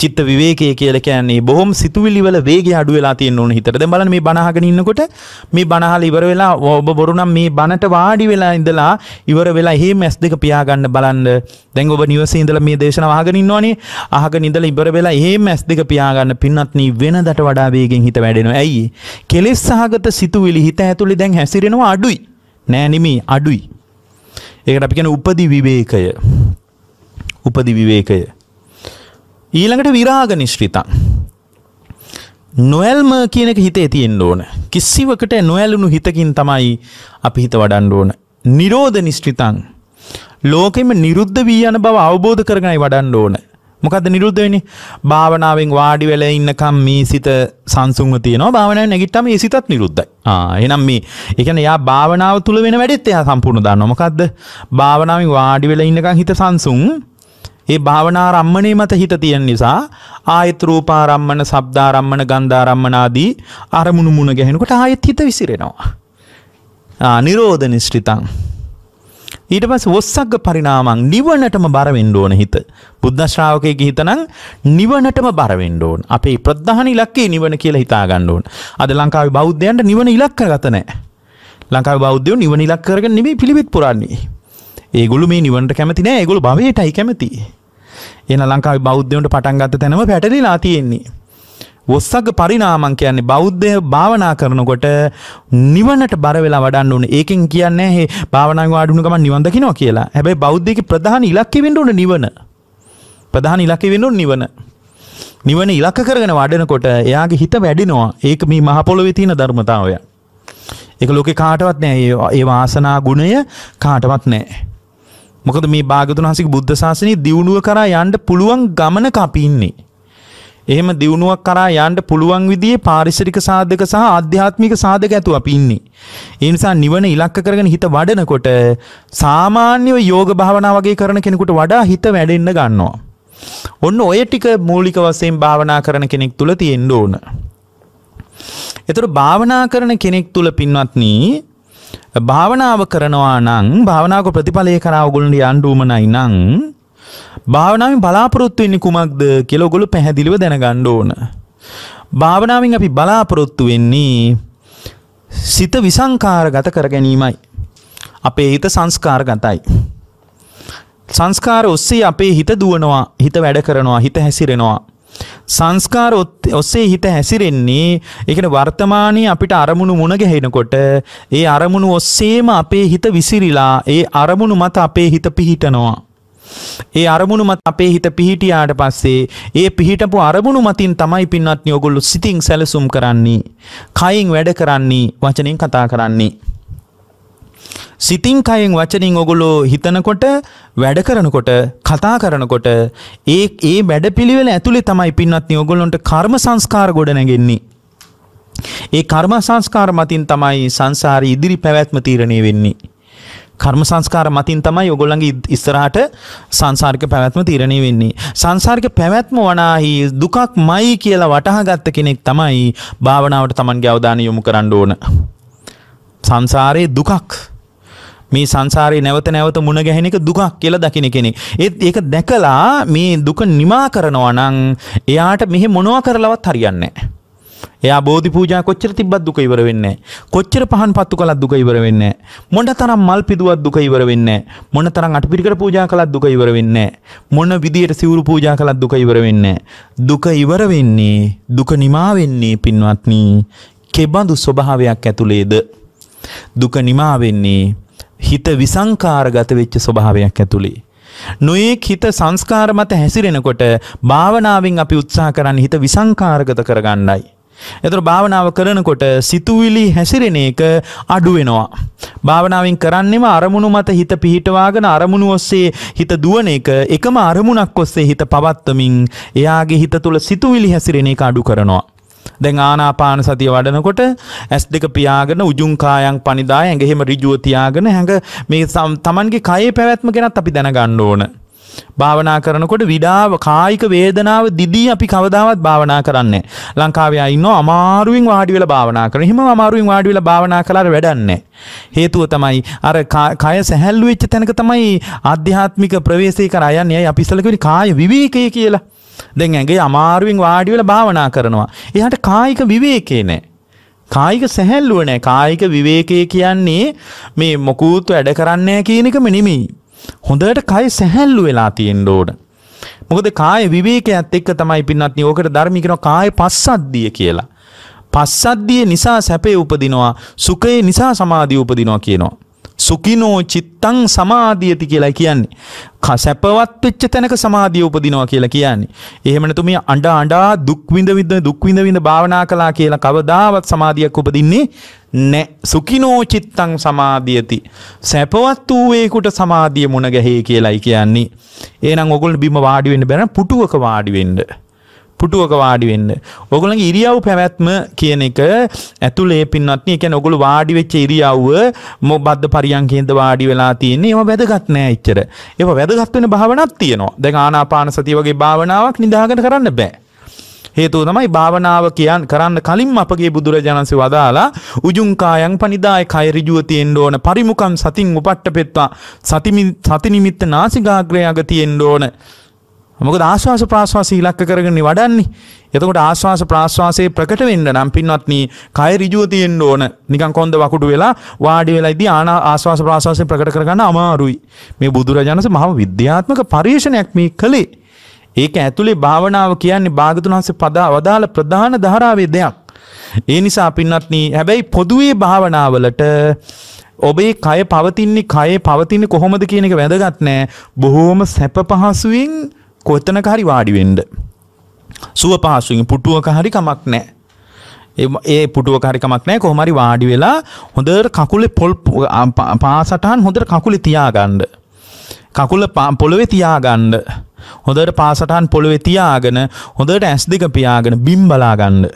චිත්ත විවේකය කියල කියන්නේ බොහොම සිතුවිලිවල වේගේ අඩු වෙලා තියෙන ඕන හිතට දැන් බලන්න මේ බණහගෙන ඉන්නකොට මේ බණහල ඉවර වෙලා ඔබ බොරු නම් මේ බණට වාඩි වෙලා ඉඳලා ඉවර වෙලා එහෙම ඇස් දෙක පියාගන්න බලන්න දැන් ඔබ නිවසේ ඉඳලා මේ දේශනාව අහගෙන ඉන්නවනේ අහගෙන ඉඳලා ඉවර වෙලා එහෙම ඇස් දෙක පියාගන්න පින්වත්නි වෙනදට වඩා වේගෙන් හිත වැඩෙනවා ඇයි කෙලෙස් සහගත සිතුවිලි හිත ඇතුලේ දැන් හැසිරෙනවා අඩුයි නෑ නෙමේ අඩුයි ඒකට අපි කියන උපදි විවේකය උපදි විවේකය ඊළඟට විරාග නිශ්‍රිතන්. නොවැල්ම කියනක හිතේ තියෙන් ඕන. කිසිවකට නොවැලුණු හිතකින් තමයි අපි හිත වඩන්න ඕන. නිරෝධ නිශ්‍රිතන්. ලෝකෙම නිරුද්ධ වී යන බව අවබෝධ කරගයි වඩන්න ඕන. මොකද නිරුද්ධවෙනි භාවනාවෙන් වාඩි වෙල ඉන්නකම් මේ සිත සංසුන්ව තියනවා භාවනාව නැගිට්ටම ඒ සිතත් නිරුද්ධයි. ආ එහෙනම් මේ ඒ කියන්නේ යා භාවනාව තුල වෙන වැඩෙත් එයා සම්පූර්ණ දන්නවා. මොකද්ද? භාවනාවෙන් වාඩි වෙල ඉන්නකම් හිත සංසුන් ඒ භාවනාරම්මණය මත හිත තියෙන නිසා ආයත් රූපාරම්මන, ශබ්දාරම්මන, ගන්ධාරම්මන ආදී අරමුණු මුණ ගැහෙනකොට ආයෙත් හිත විසිරෙනවා. ආ නිරෝධ නිෂ්ඨිතං ඊට පස්සේ වොස්සග්ග පරිණාමං නිවනටම බර වෙන්න ඕන හිත. බුද්ධ ශ්‍රාවකයෙක්ගේ හිත නම් නිවනටම බර වෙන්න ඕන. අපේ ප්‍රධාන ඉලක්කය නිවන කියලා හිතා ගන්න ඕන. අද ලංකාවේ බෞද්ධයන්ට නිවන ඉලක්ක කරගත නැහැ. ලංකාවේ බෞද්ධයෝ නිවන ඉලක්ක කරගෙන නෙමෙයි පිළිවෙත් පුරන්නේ. ඒගොල්ලෝ මේ නිවනට කැමති නැහැ. ඒගොල්ලෝ භවයටයි කැමති. එන ලංකාව බෞද්ධයන්ට පටන්ගත්ත තැනම පැටලිලා තියෙන්නේ. ඔස්සග පරිනාමං කියන්නේ බෞද්ධය භාවනා කරනකොට නිවනට බරවෙලා වඩන්න ඕන ඒකෙන් කියන්නේ හේ භාවනා වාඩුණු ගමන් නිවන් දකින්නවා කියලා. හැබැයි බෞද්ධයෙක් ප්‍රධාන ඉලක්කය වෙන්න ඕන නිවන. ප්‍රධාන ඉලක්කය වෙන්න ඕන නිවන. නිවන ඉලක්ක කරගෙන වඩනකොට එයාගේ හිත වැඩිනවා ඒක මේ මහපොළොවේ තියෙන ධර්මතාවය. ඒක ලෝකේ කාටවත් නෑ ඒ වාසනා ගුණය කාටවත් නෑ. මොකද මේ භාගතුන් හසික බුද්ධ ශාසනය දියුණුව කරා යන්න පුළුවන් ගමන කපින්නේ. එහෙම දියුණුවක් කරා යන්න පුළුවන් විදිහේ පාරිසරික සාධක සහ ආධ්‍යාත්මික සාධක ඇතුව අපි ඉන්නේ. ඒ නිසා නිවන ඉලක්ක කරගෙන හිත වඩනකොට සාමාන්‍යව යෝග භාවනා වගේ කරන කෙනෙකුට වඩා හිත වැඩෙන්න ගන්නවා. ඔන්න ඔය ටික මූලික වශයෙන් භාවනා කරන කෙනෙක් තුල තියෙන්න ඕන. ඒතර භාවනා කරන කෙනෙක් තුල පින්වත්නි භාවනාව කරනවා නං භාවනාවක ප්‍රතිඵලය කරා ඔගොල්ලන්ට යන්ඩුවමනයි නං භාවනාවෙන් බලාපොරොත්තු වෙන්නේ කුමක්ද කියලා ඔගොල්ලෝ පැහැදිලිව දැනගන්න ඕන. භාවනාවෙන් අපි බලාපොරොත්තු වෙන්නේ සිත විසංකාරගත කර ගැනීමයි. අපේ හිත සංස්කාරගතයි. සංස්කාර ඔස්සේ අපේ හිත දුවනවා, හිත වැඩ කරනවා, හිත හැසිරෙනවා. සංස්කාර ඔස්සේ හිත හැසිරෙන්නේ ඒකන වර්තමානයේ අපිට අරමුණු මුණගැහෙනකොට ඒ අරමුණු ඔස්සේම අපේ හිත විසිරිලා ඒ අරමුණු මත අපේ හිත පිහිටනවා. ඒ අරමුණු මත අපේ හිත පිහිටියාට පස්සේ ඒ පිහිටපු අරමුණු මතින් තමයි පින්වත්නි ඔගොල්ලෝ සිතින් සැලසුම් කරන්නේ. කයින් වැඩ කරන්නේ වචනෙන් කතා කරන්නේ. සිතින් කයෙන් වචනින් ඔගොලෝ හිතනකොට වැඩ කරනකොට කතා කරනකොට ඒ ඒ වැඩ පිළිවෙල ඇතුළේ තමයි පින්වත්නි ඔගොල්ලොන්ට කර්ම සංස්කාර ගොඩ නැගෙන්නේ. ඒ කර්ම සංස්කාර මතින් තමයි සංසාරී ඉදිරි පැවැත්ම තීරණය වෙන්නේ. කර්ම සංස්කාර මතින් තමයි ඔගොල්ලන්ගේ ඉස්සරහට සංසාරික පැවැත්ම තීරණය වෙන්නේ. සංසාරික පැවැත්ම වනාහි දුකක් මයි කියලා වටහාගත්ත කෙනෙක් තමයි භාවනාවට Tamanගේ අවධානය යොමු කරන්න ඕන. සංසාරයේ දුකක් මේ සංසාරේ නැවත නැවත මුණ ගැහෙන එක දුකක් කියලා දකින කෙනෙක්. ඒත් ඒක දැකලා මේ දුක නිමා කරනවා නම් එයාට මෙහෙ මොනවා කරලවත් හරියන්නේ නැහැ. එයා බෝධි පූජා කොච්චර තිබ්බත් දුක ඉවර වෙන්නේ කොච්චර පහන් පත්තු කළත් දුක ඉවර වෙන්නේ මොනතරම් මල් පිදුවත් දුක ඉවර වෙන්නේ මොනතරම් අටපිරිකර පූජා කළත් දුක ඉවර වෙන්නේ මොන විදියට සිවුරු පූජා කළත් දුක ඉවර වෙන්නේ දුක ඉවර වෙන්නේ දුක නිමා වෙන්නේ පින්වත්නි කෙබඳු ස්වභාවයක් ඇතුළේද දුක නිමා වෙන්නේ හිත විසංකාරගත වෙච්ච ස්වභාවයක් ඇතුළේ. නොයෙක් හිත සංස්කාර මත හැසිරෙනකොට භාවනාවෙන් අපි උත්සාහ කරන්නේ හිත විසංකාරගත කරගන්නයි. එතකොට භාවනාව කරනකොට සිතුවිලි හැසිරෙන එක අඩු වෙනවා. භාවනාවෙන් කරන්නේම අරමුණු මත හිත පිහිටවාගෙන අරමුණු ඔස්සේ හිත දුවන එක එකම අරමුණක් ඔස්සේ හිත පවත්වමින් එයාගේ හිත තුළ සිතුවිලි හැසිරෙන එක අඩු කරනවා. දැන් ආනාපාන සතිය වඩනකොට ඇස් දෙක පියාගෙන උජුංකායන් පනිදාය ඇඟෙහෙම ඍජුව තියාගෙන හැඟ මේ තමන්ගේ කයේ පැවැත්ම ගැනත් අපි දැනගන්න ඕන. භාවනා කරනකොට විඩාව කායික වේදනාව දිදී අපි කවදාවත් භාවනා කරන්නේ. ලංකාවේ ඉන්න අමාරුවෙන් වාඩි වෙලා භාවනා කරන. එහෙම අමාරුවෙන් වාඩි වෙලා භාවනා කළාට වැඩන්නේ. හේතුව තමයි අර කය සැහැල්ලු වෙච්ච තැනක තමයි ආධ්‍යාත්මික ප්‍රවේශය කරා යන්නේ. අපි ඉස්සෙල්ලා කිව්වේ කාය විවේකය කියලා. දැන් ඇඟේ අමාරුවෙන් වාඩි වෙලා භාවනා කරනවා. එයාට කායික විවේකේ නැහැ. කායික සැහැල්ලුව නැහැ. කායික විවේකයේ කියන්නේ මේ මොකුත් වැඩ කරන්නේ කියන එකම නෙමෙයි. හොඳට කය සැහැල්ලු වෙලා තියෙන්න ඕන. මොකද කාය විවේකයත් එක්ක තමයි පින්නත් ඕකට ධර්මී කියනවා කාය පස්සද්ධිය කියලා. පස්සද්ධිය නිසා සැපේ උපදිනවා, සුඛය නිසා සමාධිය උපදිනවා කියනවා. සුකිනෝ චිත්තං සමාධියති කියලා කියන්නේ. සැපවත් වෙච්ච තැනක සමාධිය උපදිනවා කියලා කියන්නේ. එහෙම නැතු මේ අඬ අඬා දුක් විඳ විඳ දුක් විඳ විඳ භාවනා කළා කියලා කවදාවත් සමාධියක් උපදින්නේ නැ. සුකිනෝ චිත්තං සමාධියති. සැපවත් වූවේකට සමාධිය මුණ ගැහේ කියලායි කියන්නේ. එහෙනම් ඔයගොල්ලෝ බිම වාඩි වෙන්න බැරනම් පුටුවක වාඩි වෙන්න. පුටුවක වාඩි වෙන්න. ඔගොල්ලන්ගේ ඉරියව් පැවැත්ම කියන එක ඇතුලේ පින්නත් නේ කියන්නේ ඔගොල්ලෝ වාඩි වෙච්ච ඉරියව්ව මොබද්ද පරියන්කේන්ද වාඩි වෙලා තියෙන්නේ. ඒව වැදගත් නෑ එච්චර. ඒව වැදගත් වෙන භාවනාවක් තියෙනවා. දැන් ආනාපාන සතිය වගේ භාවනාවක් නිදාගෙන කරන්න බෑ. හේතුව තමයි භාවනාව කියන් කරන්න කලින් අපගේ බුදුරජාණන්සේ වදාලා උජුංකායන් පනිදාය කය ඍජුව තියෙන්න ඕන පරිමුඛම් සතින් උපට්ඨ පෙත්වා සති සති නිමිත්ත නාසිකාග්‍රය අග තියෙන්න ඕන මොකද ආශ්වාස ප්‍රාශ්වාස ඉලක්ක කරගන්නේ වඩන්නේ. එතකොට ආශ්වාස ප්‍රාශ්වාසයේ ප්‍රකට වෙන්න නම් පින්වත්නි කය ඍජුව තියෙන්න ඕන. නිකන් කොන්ද වකුඩු වෙලා වාඩි වෙලා ඉදී ආන ආශ්වාස ප්‍රාශ්වාසයෙන් ප්‍රකට කරගන්න අමාරුයි. මේ බුදුරජාණන්ස මහා විද්‍යාත්මක පරීක්ෂණයක් මේ කළේ. ඒක ඇතුලේ භාවනාව කියන්නේ භාගතුන් වහන්සේ පදා වදාළ ප්‍රධාන ධාරාවේ දෙයක්. ඒ නිසා පින්වත්නි හැබැයි පොදුවේ භාවනාවලට ඔබේ කය පවතින්නේ කයේ පවතින්නේ කොහොමද කියන එක වැදගත් නෑ. බොහොම සැප පහසුවෙන් කොත්තනක හරි වාඩිවෙන්ඩ. සුව පහසුවෙන් පුටුවක හරි කමක් නෑ. ඒ පුටුව කාරිකමක් නෑ කොහමරි වාඩි වෙලා හොඳර කකුලෙ පොල් පාසටහන් හොඳර කකුලෙ තියාගණ්ඩ. කකුල පොළොවෙ තියාගණ්ඩ. හොඳට පාසටහන් පොළොවෙ තියාගෙන හොඳට ඇස් දෙක පියාගෙන බිම් බලාගණ්ඩ.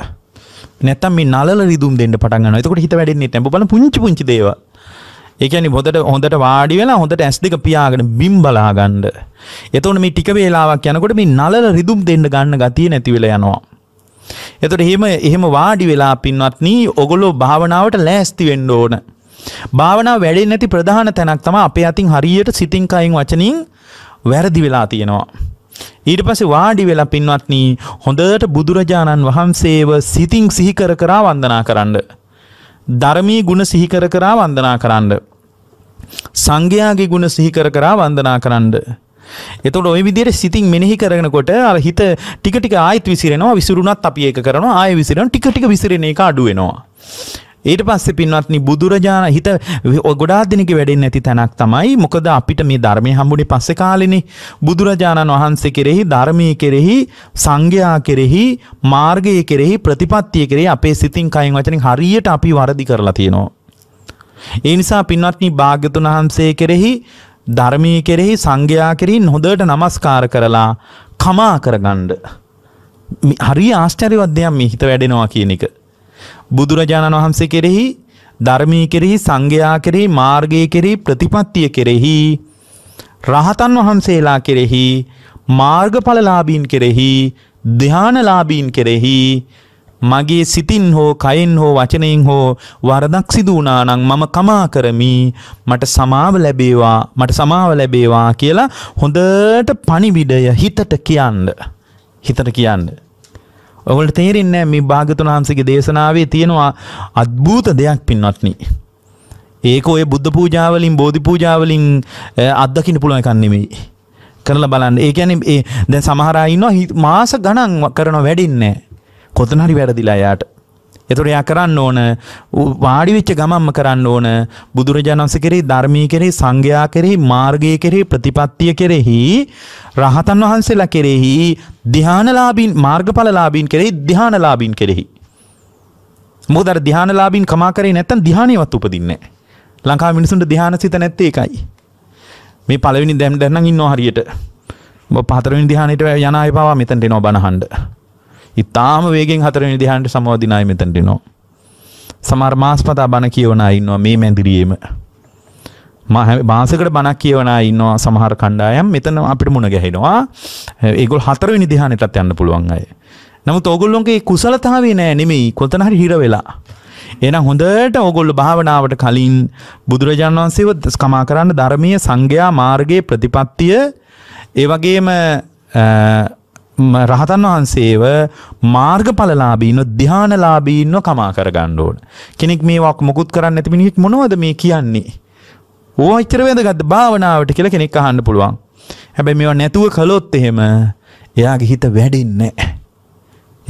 නැතම නල රිදුම් දෙන්න පටගන්න එතකට හිත වැඩෙන්නේ නැබ පුංචි පුංචි දේවා ඒකනි හොඳට හොඳට වාඩි වෙලා හොඳට ඇස් දෙක පියාගෙන බිම් බලාගන්ඩ. එතවන මේ ටික වේලාවක් යනකොට මේ නල රිදුම් දෙන්න ගන්න ගතිය නැතිවෙල යනවා. එතට එහෙම එහෙම වාඩි වෙලා පින්වත්නී ඔගොලෝ භාවනාවට ලෑස්ති වෙන්න ඕන. භාවනා වැඩේ නැති ප්‍රධාන තැනක් තම අපේ අතින් හරියට සිතිංකයින් වචනින් වැරදි වෙලා තියෙනවා. ඊට පස්සේ වාඩි වෙලා පින්වත්නී හොඳට බුදුරජාණන් වහන්සේව සිතිං සිහිකර කරා වන්දනා කරන්න. ධර්මී ගුණ සිහිකර කරා වන්දනා කරන්න. සංඝයාගේ ගුණ සිහිකර කරා වන්දනා කරන්න. එතකොට ওই විදිහට සිතින් මෙනෙහි කරනකොට අර හිත ටික ටික ආයෙත් විසිරෙනවා විසිරුණත් අපි ඒක කරනවා ආයෙ විසිරෙනවා ටික ටික විසිරෙන එක අඩු වෙනවා ඊට පස්සේ පින්වත්නි බුදුරජාණන් හිත ගොඩාක් දෙනෙක් වැඩෙන්නේ නැති තැනක් තමයි මොකද අපිට මේ ධර්මයේ හම්බුනේ පස්සේ කාලෙනේ බුදුරජාණන් වහන්සේ කෙරෙහි ධර්මයේ කෙරෙහි සංඝයා කෙරෙහි මාර්ගයේ කෙරෙහි ප්‍රතිපත්තිය කෙරෙහි අපේ සිතින් කයින් වචනින් හරියට අපි වරදි කරලා තියෙනවා ඒ නිසා පින්වත්නි භාග්‍යතුන් වහන්සේ කෙරෙහි ධර්මයේ කෙරෙහි සංඝයා කෙරෙහි හොඳට নমස්කාර කරලා කමා කරගන්න හරි ආශ්චර්යවත් දෙයක් මේ හිත වැඩෙනවා කියන එක බුදුරජාණන් වහන්සේ කෙරෙහි ධර්මී කෙරෙහි සංඝයා කෙරෙහි මාර්ගය කෙරෙහි ප්‍රතිපත්තිය කෙරෙහි රහතන් වහන්සේලා කෙරෙහි මාර්ගඵලලාභීන් කෙරෙහි ධ්‍යානලාභීන් කෙරෙහි මගේ සිතින් හෝ කයෙන් හෝ වචනයෙන් හෝ වරදක් සිදු වුණා නම් මම කමා කරමි මට සමාව ලැබේවා මට සමාව ලැබේවා කියලා හොඳට පණිවිඩය හිතට කියන්න හිතට කියන්න ඔගොල්ට තේරෙන්නේ මේ භාගතුන් වහන්සේගේ දේශනාවේ තියෙනවා අද්භූත දෙයක් පින්වත්නි. ඒක ඔය බුද්ධ පූජාවලින් බෝධි පූජාවලින් අත්දකින්න පුළුවන් එකක් නෙමෙයි. කරලා බලන්න. ඒ කියන්නේ ඒ දැන් සමහර අය ඉන්නවා මාස ගණන් කරන වැඩින්නේ නැහැ. කොතන හරි වැරදිලා යාට. එතකොට එයා කරන්න ඕන වාඩි වෙච්ච ගමම්ම කරන්න ඕන බුදුරජාණන්සේ කෙරෙහි ධර්මී කෙරෙහි සංඝයා කෙරෙහි මාර්ගයේ කෙරෙහි ප්‍රතිපත්තිය කෙරෙහි රහතන් වහන්සේලා කෙරෙහි දිහානලාබීන් මාර්ගඵලලාබීන් කෙරෙහි දිහානලාබීන් කෙරෙහි. මොදර දිහානලාබීන් කමාකරේ නැත්තන් දිහානයවත් උපදින්නේ. ලංකා මිනිසුන්ට දිහාන සිත නැත්තේ එකයි. මේ පලවෙනි දැම් දැන්න ඉන්න හරියට පහතරවිනි දිහානයට යනයි පවා මෙතැට නෝ බණහන්ඩ. ඉතාම වේගෙන් හතරනි දිහාන්ට සමෝධනාය මෙතැට නෝ. සමර් මාස්පතා බණ කියවනා ඉන්නවා මේ මැදිරීම. මාසකට බණක් කියවනා ඉන්නවා සමහර කණ්ඩායම් මෙතන අපිට මුණ ගැහෙනවා ඒගොල් හතරවෙනි දිහානටත් යන්න පුළුවන් අය. නමුත් ඕගොල්ලොන්ගේ කුසලතාවේ නෑ නෙමෙයි කොතන හරි හිර වෙලා. එහෙනම් හොඳට ඕගොල්ලෝ භාවනාවට කලින් බුදුරජාණන් වහන්සේව කමා කරන්න ධර්මීය සංඝයා මාර්ගයේ ප්‍රතිපත්තිය ඒ වගේම රහතන් වහන්සේව මාර්ගඵලලාභී ඉන්න ධානලාභී ඉන්න කමා කරගන්න ඕන. කෙනෙක් මේවක් මොකුත් කරන්නේ නැති මිනිහෙක් මොනවද මේ කියන්නේ? ඕච්චරවේද ගත්ත භාවනාවට කියල කෙනෙක් අහන්න පුළුවන් හැබැ මෙවා නැතුව කලොත් එහෙම එයාගේ හිත වැඩින්නේ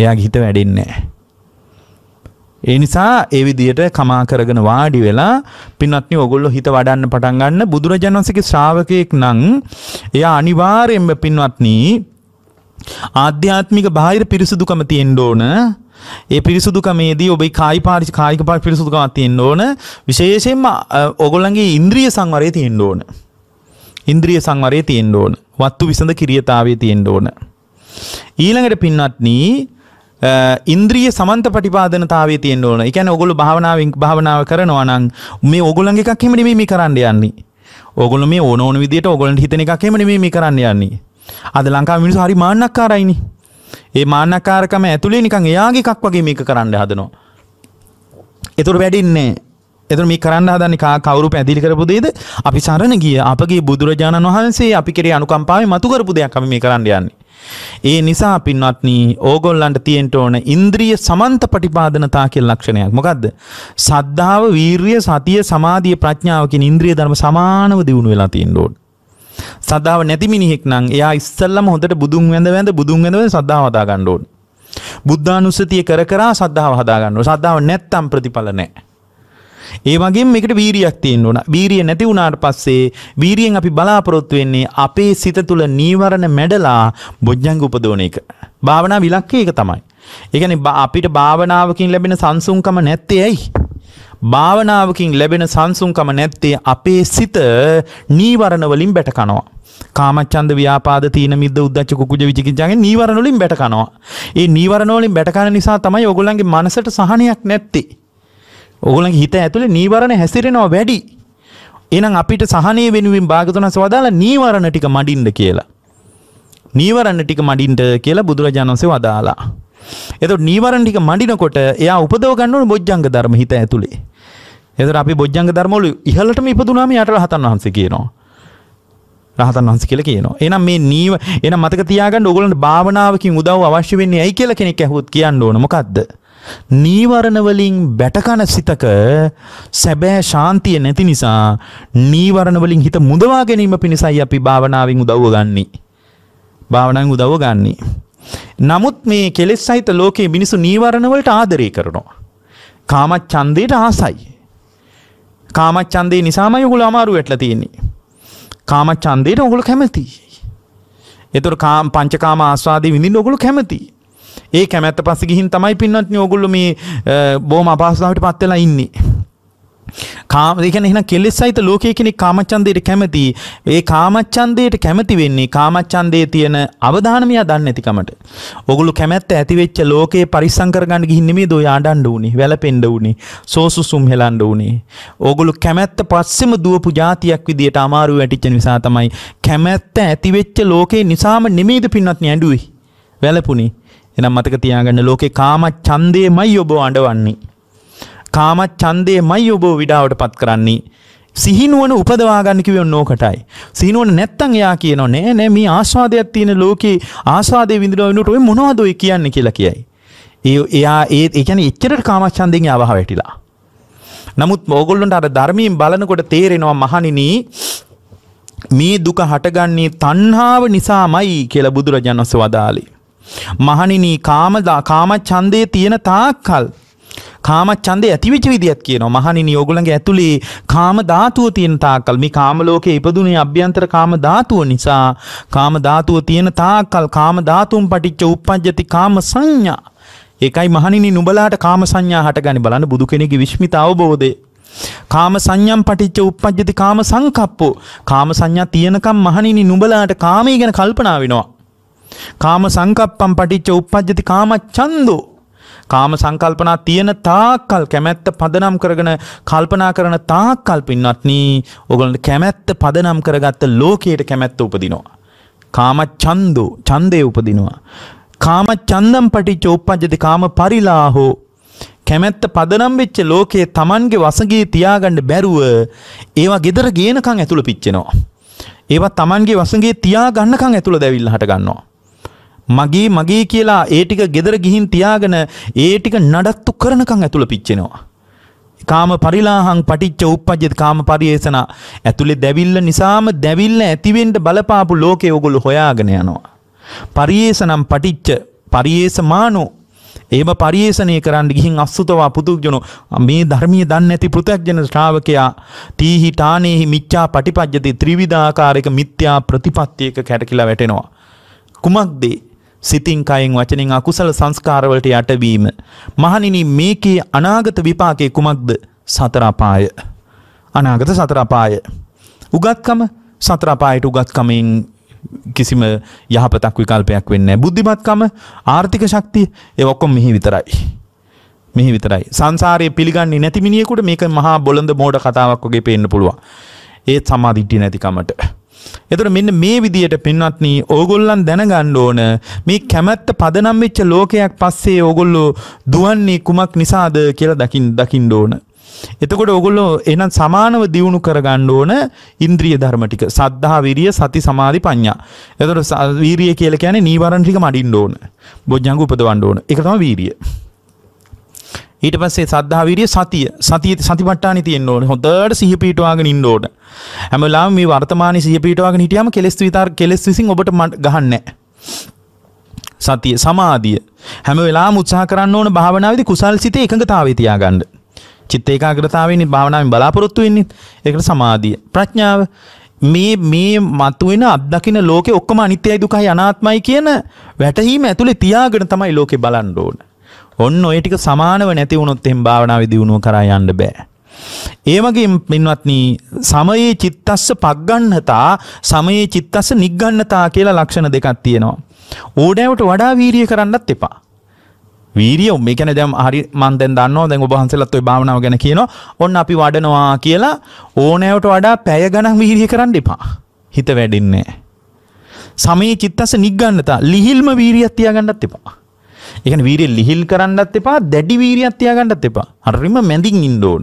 එයාගේ හිත වැඩින්නේ ඒ නිසා ඒ විදියට කමා කරගෙන වාඩි වෙලා පින්වත්නි ඔගොල්ලෝ හිත වඩන්න පටන් ගන්න බුදුරජාණන් වහන්සේගේ ශ්‍රාවකයෙක් නම් එයා අනිවාර්යෙන්ම පින්වත්නි ආධ්‍යාත්මික බාහිර පිරිසුදුකම තියෙන්න ඕන ඒ පිරිසුදුකමේදී ඔබේ කායි පාරිච කායික පාට පිරිසුදුකමක් තියෙන්න ඕන විශේෂයෙන්ම ඔගොල්ලන්ගේ ඉන්ද්‍රිය සංවරය තියෙන්න ඕන ඉන්ද්‍රිය සංවරය තියෙන්න ඕන වත්තු විසඳ කිරියතාවේ තියෙන්න ඕන ඊළඟට පින්වත්නි ඉන්ද්‍රිය සමන්ත ප්‍රතිපාදනතාවයේ තියෙන්න ඕන. ඒ කියන්නේ ඔයගොල්ලෝ භාවනාවෙන් භාවනාව කරනවා නම් මේ ඔයගොල්ලන්ගේ එකක් එහෙම නෙමෙයි මේ කරන්න යන්නේ. ඔයගොල්ලෝ මේ ඕන ඕන විදියට ඔයගොල්ලන්ට හිතෙන එකක් එහෙම නෙමෙයි මේ කරන්න යන්නේ. අද ලංකාවේ මිනිස්සු හරි මාන්නක්කාරයිනේ. ඒ මාන්නකාරකම ඇතුළේ නිකං එයාගේකක් වගේ මේක කරන්න හදනවා. එතුර වැඩින්නේ එතුර මේ කරන්න හදන්න කවරු පැදිලි කරපු දේද අපි සරණ ගිය අපගේ බුදුරජාණන් වහන්සේ අපි කෙරේ අනුකම්පාවේ මතුකරපු දෙයක් අපි මේ කරන්න යන්නේ. ඒ නිසා පින්වත්න ඕගොල්ලන්ට තියෙන්ට ඕන ඉන්ද්‍රිය සමන්ත පටිපාදනතා කියල් ලක්ෂණයක් මොකක්ද. සද්ධාව වීර්ය සතිය සමාධිය ප්‍රඥාවකින් ඉන්ද්‍රිය ධර්ම සමානව දියුණු වෙලා තින් ඩෝඩ්. සදාව නැති මිනිහෙක් නම් එයා ඉස්සල්ලම හොඳට බුදුන් වැඳ වැඳ බුදුන් වැඳ වැඳ සද්ධාව හදා ගන්න ඕන. බුද්ධානුස්සතිය කර කරා සද්ධාව හදා ගන්න ඕන. සද්ධාව නැත්තම් ප්‍රතිඵල නැහැ. ඒ වගේම මේකට වීරියක් තියෙන්න ඕන. වීරිය නැති වුණාට පස්සේ වීරියෙන් අපි බලාපොරොත්තු වෙන්නේ අපේ සිත තුළ නීවරණ මැඩලා බොජ්ජංග උපදවන එක. භාවනා විලක්කේ ඒක තමයි. ඒ කියන්නේ අපිට භාවනාවකින් ලැබෙන සංසුන්කම නැත්තේ ඇයි? භාවනාවකින් ලැබෙන සංසුන්කම නැත්තේ අපේ සිත නීවරණවලින් බැටකනවා. කාමච්චන්ද ව්‍යාපාද තීන මිද්ද උද්දච්ච කුකුජ විචිකිච්ඡාගේ නීවරණ වලින් බැට කනවා. ඒ නීවරණ වලින් බැට කන නිසා තමයි ඔයගොල්ලන්ගේ මනසට සහනයක් නැත්තේ. ඔයගොල්ලන්ගේ හිත ඇතුලේ නීවරණ හැසිරෙනවා වැඩි. එහෙනම් අපිට සහනය වෙනුවෙන් භාගතුනස් වදාලා නීවරණ ටික මඩින්න කියලා. නීවරණ ටික මඩින්න කියලා බුදුරජාණන් වහන්සේ වදාලා. එතකොට නීවරණ ටික මඩිනකොට එයා උපදව ගන්න ඕනේ බොජ්ජංග ධර්ම හිත ඇතුලේ. එතකොට අපි බොජ්ජංග ධර්මවල ඉහළටම ඉපදුනාම යට රහතන් වහන්සේ කියනවා. රහතන් වහන්සේ කියලා කියනවා. එහෙනම් මේ නීව එහෙනම් මතක තියාගන්න ඕගොල්ලන්ට භාවනාවකින් උදව් අවශ්‍ය වෙන්නේ ඇයි කියලා කෙනෙක් ඇහුවොත් කියන්න ඕන මොකද්ද? නීවරණ වලින් බැටකන සිතක සැබෑ ශාන්තිය නැති නිසා නීවරණ වලින් හිත මුදවා ගැනීම පිණිසයි අපි භාවනාවෙන් උදව්ව ගන්නෙ. භාවනාවෙන් උදව්ව ගන්නෙ. නමුත් මේ කෙලෙස් සහිත ලෝකයේ මිනිසු නීවරණ වලට ආදරය කරනවා. කාමච්ඡන්දයට ආසයි. කාමච්චන්දේ නිසාම යුගුල අමාරු වැටල තියෙන්නේ කාමච්චන්දයට ඔගුල කැමති එතුර කාම් පංචකාම ආස්වාදී විඳින් ඔගුලු කැමති ඒ කැමැත්ත පස ගිහින් තමයි පින්නත් යෝගුල්ලු මේ බෝම අපාසාවට පත්වෙලා ඉන්නේ කාම ඒ කියන්නේ එහෙනම් කෙලෙස් සහිත ලෝකයේ කෙනෙක් කාමච්ඡන්දයට කැමති. ඒ කාමච්ඡන්දයට කැමති වෙන්නේ කාමච්ඡන්දයේ තියෙන අවධානමිය දන්නේ නැතිකමට. ඕගොල්ලෝ කැමැත්ත ඇති වෙච්ච ලෝකේ පරිස්සම් කරගන්න ගිහින් නෙමෙයි දෝ යඬන්න උනේ, වැළපෙන්න උනේ, සෝසුසුම් හෙලන්න උනේ. ඕගොල්ලෝ කැමැත්ත පස්සෙම දුවපු જાතියක් විදියට අමාරු වැටිච්ච නිසා තමයි කැමැත්ත ඇති වෙච්ච ලෝකේ නිසාම නෙමෙයිද පින්වත් නෑඬුවේ. වැළපුණේ. එහෙනම් මතක තියාගන්න ලෝකේ කාම ඡන්දේමයි ඔබ අඬවන්නේ. කාමත් චන්දයමයි ඔබෝ විඩාවට පත් කරන්නේ. සිහිනුවන උපදවාගන්නිකිව නෝකටයි. සිනුවන නැත්තන් එයා කියන නෑ නෑ මේ ආශවාදයක් තියෙන ලෝකයේ ආශවාදය විඳරවෙනට ඔය මොනවාදොයි කියන්න කියලා කියයි. ඒ එයා ඒ එකන එච්චරට කාමච්චන්දෙන් අවහ වැටිලා. නමුත් මෝගොල්ලොන්ට අර ධර්මීම් බලනකොට තේරෙනවා මහනිනී මේ දුක හටගන්නේ තන්හාාව නිසාමයි කියල බුදුරජාණස වදාලේ. මහනිනී කාමදා කාමච්චන්දය තියෙන තාක්කල් කාම ඡන්දේ ඇතිවෙච්ච විදියත් කියනවා. මහණෙනි ඕගොල්ලන්ගේ ඇතුලේ කාම ධාතුව තියෙන තාක්කල් මේ කාම ලෝකයේ ඉපදුනේ අභ්‍යන්තර කාම ධාතුව නිසා කාම ධාතුව තියෙන තාක්කල් කාම ධාතුන් පටිච්ච උප්පජ්ජති කාම සංඥා. ඒකයි මහණෙනි නුඹලාට කාම සංඥා හටගන්නේ බලන්න බුදු කෙනෙකුගේ විශ්මිත අවබෝධය. කාම සංඥම් පටිච්ච උප්පජ්ජති කාම සංකප්පෝ කාම සංඥා තියනකම් මහණෙනි නුඹලාට කාමයේ ගැන කල්පනා වෙනවා කාම සංකප්පම් පටිච්ච උප්පජ්ජති කාම ඡන්தோ කාම සංකල්පනා තියෙන තාක්කල් කැමැත්ත පදනම් කරගෙන කල්පනා කරන තාක්කල් පින්වත්නි ඕගොල්ලන්ට කැමැත්ත පදනම් කරගත්ත ලෝකයට කැමැත්ත උපදිනවා. කාම ඡන්දෝ ඡන්දේ උපදිනවා. කාම ඡන්දම් පටිච්ච උප්පජ්ජති කාම පරිලාහෝ කැමැත්ත පදනම් වෙච්ච ලෝකයේ Tamanගේ වසඟේ තියාගන්න බැරුව ඒවා gedara ගේනකම් ඇතුළ පිච්චෙනවා. ඒවා Tamanගේ වසඟේ තියාගන්නකම් ඇතුළ දැවිල්ල හට ගන්නවා. මගේ මගේ කියලා ඒ ටික ගෙදර ගිහින් තියාගෙන ඒ ටික නඩත්තු කරනකම් ඇතුළ පිච්චෙනවා. කාම පරිලාහං පටිච්ච උප්පජ්ජිත කාම පරිේෂණ ඇතුලේ දැවිල්ල නිසාම දැවිල්ල ඇතිවෙන්න බලපාපු ලෝකේ ඔගොල්ලෝ හොයාගෙන යනවා. පරිේෂණම් පටිච්ච පරිේෂමානෝ එහෙම පරිේෂණය කරන්න ගිහින් අසුතවා පුදුජනෝ මේ ධර්මීය දන්නේ නැති පෘථග්ජන ශ්‍රාවකයා තීහි ඨානේහි මිච්ඡා පටිපජ්ජති ත්‍රිවිධාකාරයක මිත්‍යා ප්‍රතිපත්තියක කැටකිලා වැටෙනවා. කුමක්ද සිතින් කයෙන් වචනෙන් අකුසල සංස්කාරවලට යටවීම. මහණෙනි මේකේ අනාගත විපාකයේ කුමක්ද? සතර අපාය. අනාගත සතර අපාය. උගත්කම සතර අපායට උගත්කමෙන් කිසිම යහපතක් විකල්පයක් වෙන්නේ නැහැ. බුද්ධිමත්කම, ආර්ථික ශක්තිය ඒ ඔක්කොම මෙහි විතරයි. මෙහි විතරයි. සංසාරයේ පිළිගන්නේ නැති මිනිහෙකුට මේක මහා බොළඳ මෝඩ කතාවක් වගේ පේන්න පුළුවන්. ඒත් සමාධිට්ඨිය නැතිකමට. එතුට මෙන්න මේ විදියට පින්වත්න ඕගොල්ලන් දැනගණ්ඩ ඕන මේ කැමැත්ත පදනම්වෙච්ච ලෝකයක් පස්සේ ඕගොල්ලෝ දුවන්නේ කුමක් නිසාද කියලා දකිින් දකිින් ඕන. එතකොට ඔගොල්ලෝ එනම් සමානව දියුණු කරගන්න ඕන ඉන්ද්‍රිය ධර්ම ටික සද්ධා විරිය සති සමාධි පඤ්ඤා. එතකොට වීරිය කියලා කියන්නේ නීවරණ ටික මඩින්න ඕන. බොජ්ජංග උපදවන්න ඕන. ඒක තමයි වීරිය. ඊට පස්සේ සද්ධාවිරිය සතිය සතිය සතිපට්ඨානෙ තියෙන්න ඕනේ. හොඳට සිහිය පිටවාගෙන ඉන්න ඕනේ. හැම වෙලාවෙම මේ වර්තමානයේ සිහිය පිටවාගෙන හිටියම කෙලස් විතර කෙලස් විසින් ඔබට ගහන්නේ සතිය සමාධිය හැම වෙලාවෙම උත්සාහ කරන්න ඕන භාවනාවේදී කුසල් සිතේ එකඟතාවය තියාගන්න. චිත්ත ඒකාග්‍රතාවයෙන් භාවනාවෙන් බලාපොරොත්තු වෙන්නේ. ඒකට සමාධිය. ප්‍රඥාව මේ මේ මතුවෙන අත්දකින ලෝකෙ ඔක්කොම අනිත්‍යයි දුකයි අනාත්මයි කියන වැටහීම ඇතුලේ තියාගෙන තමයි ලෝකෙ බලන්න ඕන. ඔන්න ඔය ටික සමානව නැති වුණොත් එහෙම භාවනා විදිනුව කරා යන්න බෑ. ඒ වගේම පින්වත්නි සමයේ චිත්තස්ස පග්ගන්නතා සමයේ චිත්තස්ස නිග්ගන්නතා කියලා ලක්ෂණ දෙකක් තියෙනවා. ඕඩෑවට වඩා වීරිය කරන්නත් එපා. වීරිය මේ ගැන දැන් හරි මම දැන් දන්නවා දැන් ඔබ වහන්සේලාත් ওই භාවනාව ගැන කියනවා. ඔන්න අපි වඩනවා කියලා ඕනෑවට වඩා පැය ගණන් වීරිය කරන්න එපා. හිත වැඩින්නේ නැහැ. සමයේ චිත්තස්ස නිග්ගන්නතා ලිහිල්ම වීරියක් තියාගන්නත් එපා. එකන වීරය ලිහිල් කරන්නත් එපා දැඩි වීරියක් තියාගන්නත් එපා හරිම මැඳින් ඉන්න ඕන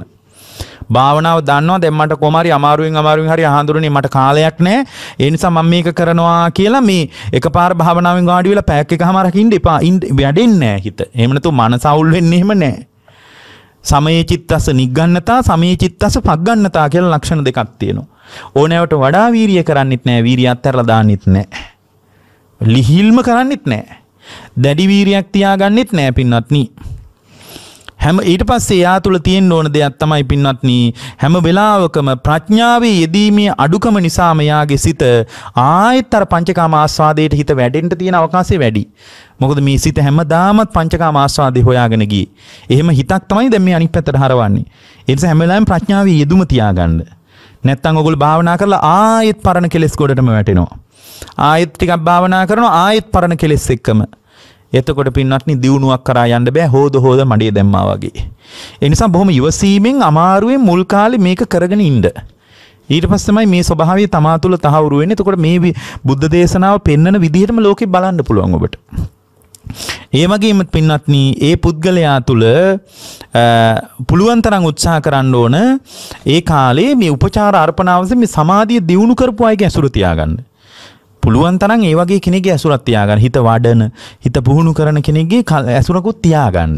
භාවනාව දන්නවා දැම්මට කොමරි අමාරුවෙන් අමාරුවෙන් හරි අහඳුරනේ මට කාලයක් නැහැ ඒ නිසා මම මේක කරනවා කියලා මේ එකපාර භාවනාවෙන් වාඩි වෙලා පැයක් එකමාරක් ඉන්න එපා වැඩෙන්නේ නැහැ හිත එහෙම නැතු මනස අවුල් වෙන්නේ එහෙම නැහැ සමයේ චිත්තස නිග්ගන්නතා සමයේ චිත්තස පග්ගන්නතා කියලා ලක්ෂණ දෙකක් තියෙනවා ඕනෑවට වඩා වීරිය කරන්නෙත් නැහැ වීරිය අත්හැරලා දාන්නෙත් නැහැ ලිහිල්ම කරන්නෙත් නැහැ දැඩිවීරයක් තියාගන්නෙත් නෑ පින්නත්නී. හැම ඊට පස්සේ එයා තුළ තියෙන්න ඕන දෙයක් තමයි පින්වත්නි හැම වෙලාවකම ප්‍රඥාවේ යෙදීමේ අඩුකම නිසාම එයාගේ සිත ආයෙත් අර පංචකාම ආස්වාදයට හිත වැඩෙන්න තියෙන අවකාශය වැඩි. මොකද මේ සිත හැමදාමත් පංචකාම ආස්වාදේ හොයාගෙන ගියේ. එහෙම හිතක් තමයි දැන් මේ අනිත් පැත්තට හරවන්නේ. ඒ නිසා හැම වෙලාවෙම ප්‍රඥාවේ යෙදුම තියාගන්න. නැත්තම් ඔයගොල්ලෝ භාවනා කරලා ආයෙත් පරණ කෙලෙස් ගොඩටම වැටෙනවා. ආයෙත් ටිකක් භාවනා කරනවා ආයෙත් පරණ කෙලෙස් එක්කම. එතකොට පින්වත්නි දියුණුවක් කරා යන්න බෑ හොද හොද මඩේ දැම්මා වගේ. ඒ නිසා බොහොම ඉවසීමෙන් අමාරුවෙන් මුල් කාලේ මේක කරගෙන ඉන්න. ඊට පස්සේ තමයි මේ ස්වභාවය තමා තුළ තහවුරු වෙන්නේ. එතකොට මේ බුද්ධ දේශනාව පෙන්වන විදිහටම ලෝකෙ බලන්න පුළුවන් ඔබට. ඒ වගේම පින්වත්නි ඒ පුද්ගලයා තුළ පුළුවන් තරම් උත්සාහ කරන්න ඕන ඒ කාලේ මේ උපචාර අර්පණාවස මේ සමාධිය දියුණු කරපු අයගේ ඇසුර තියාගන්න. පුළුවන් තරම් ඒ වගේ කෙනෙක්ගේ ඇසුරක් තියාගන්න. හිත වඩන, හිත පුහුණු කරන කෙනෙක්ගේ ඇසුරකුත් තියාගන්න.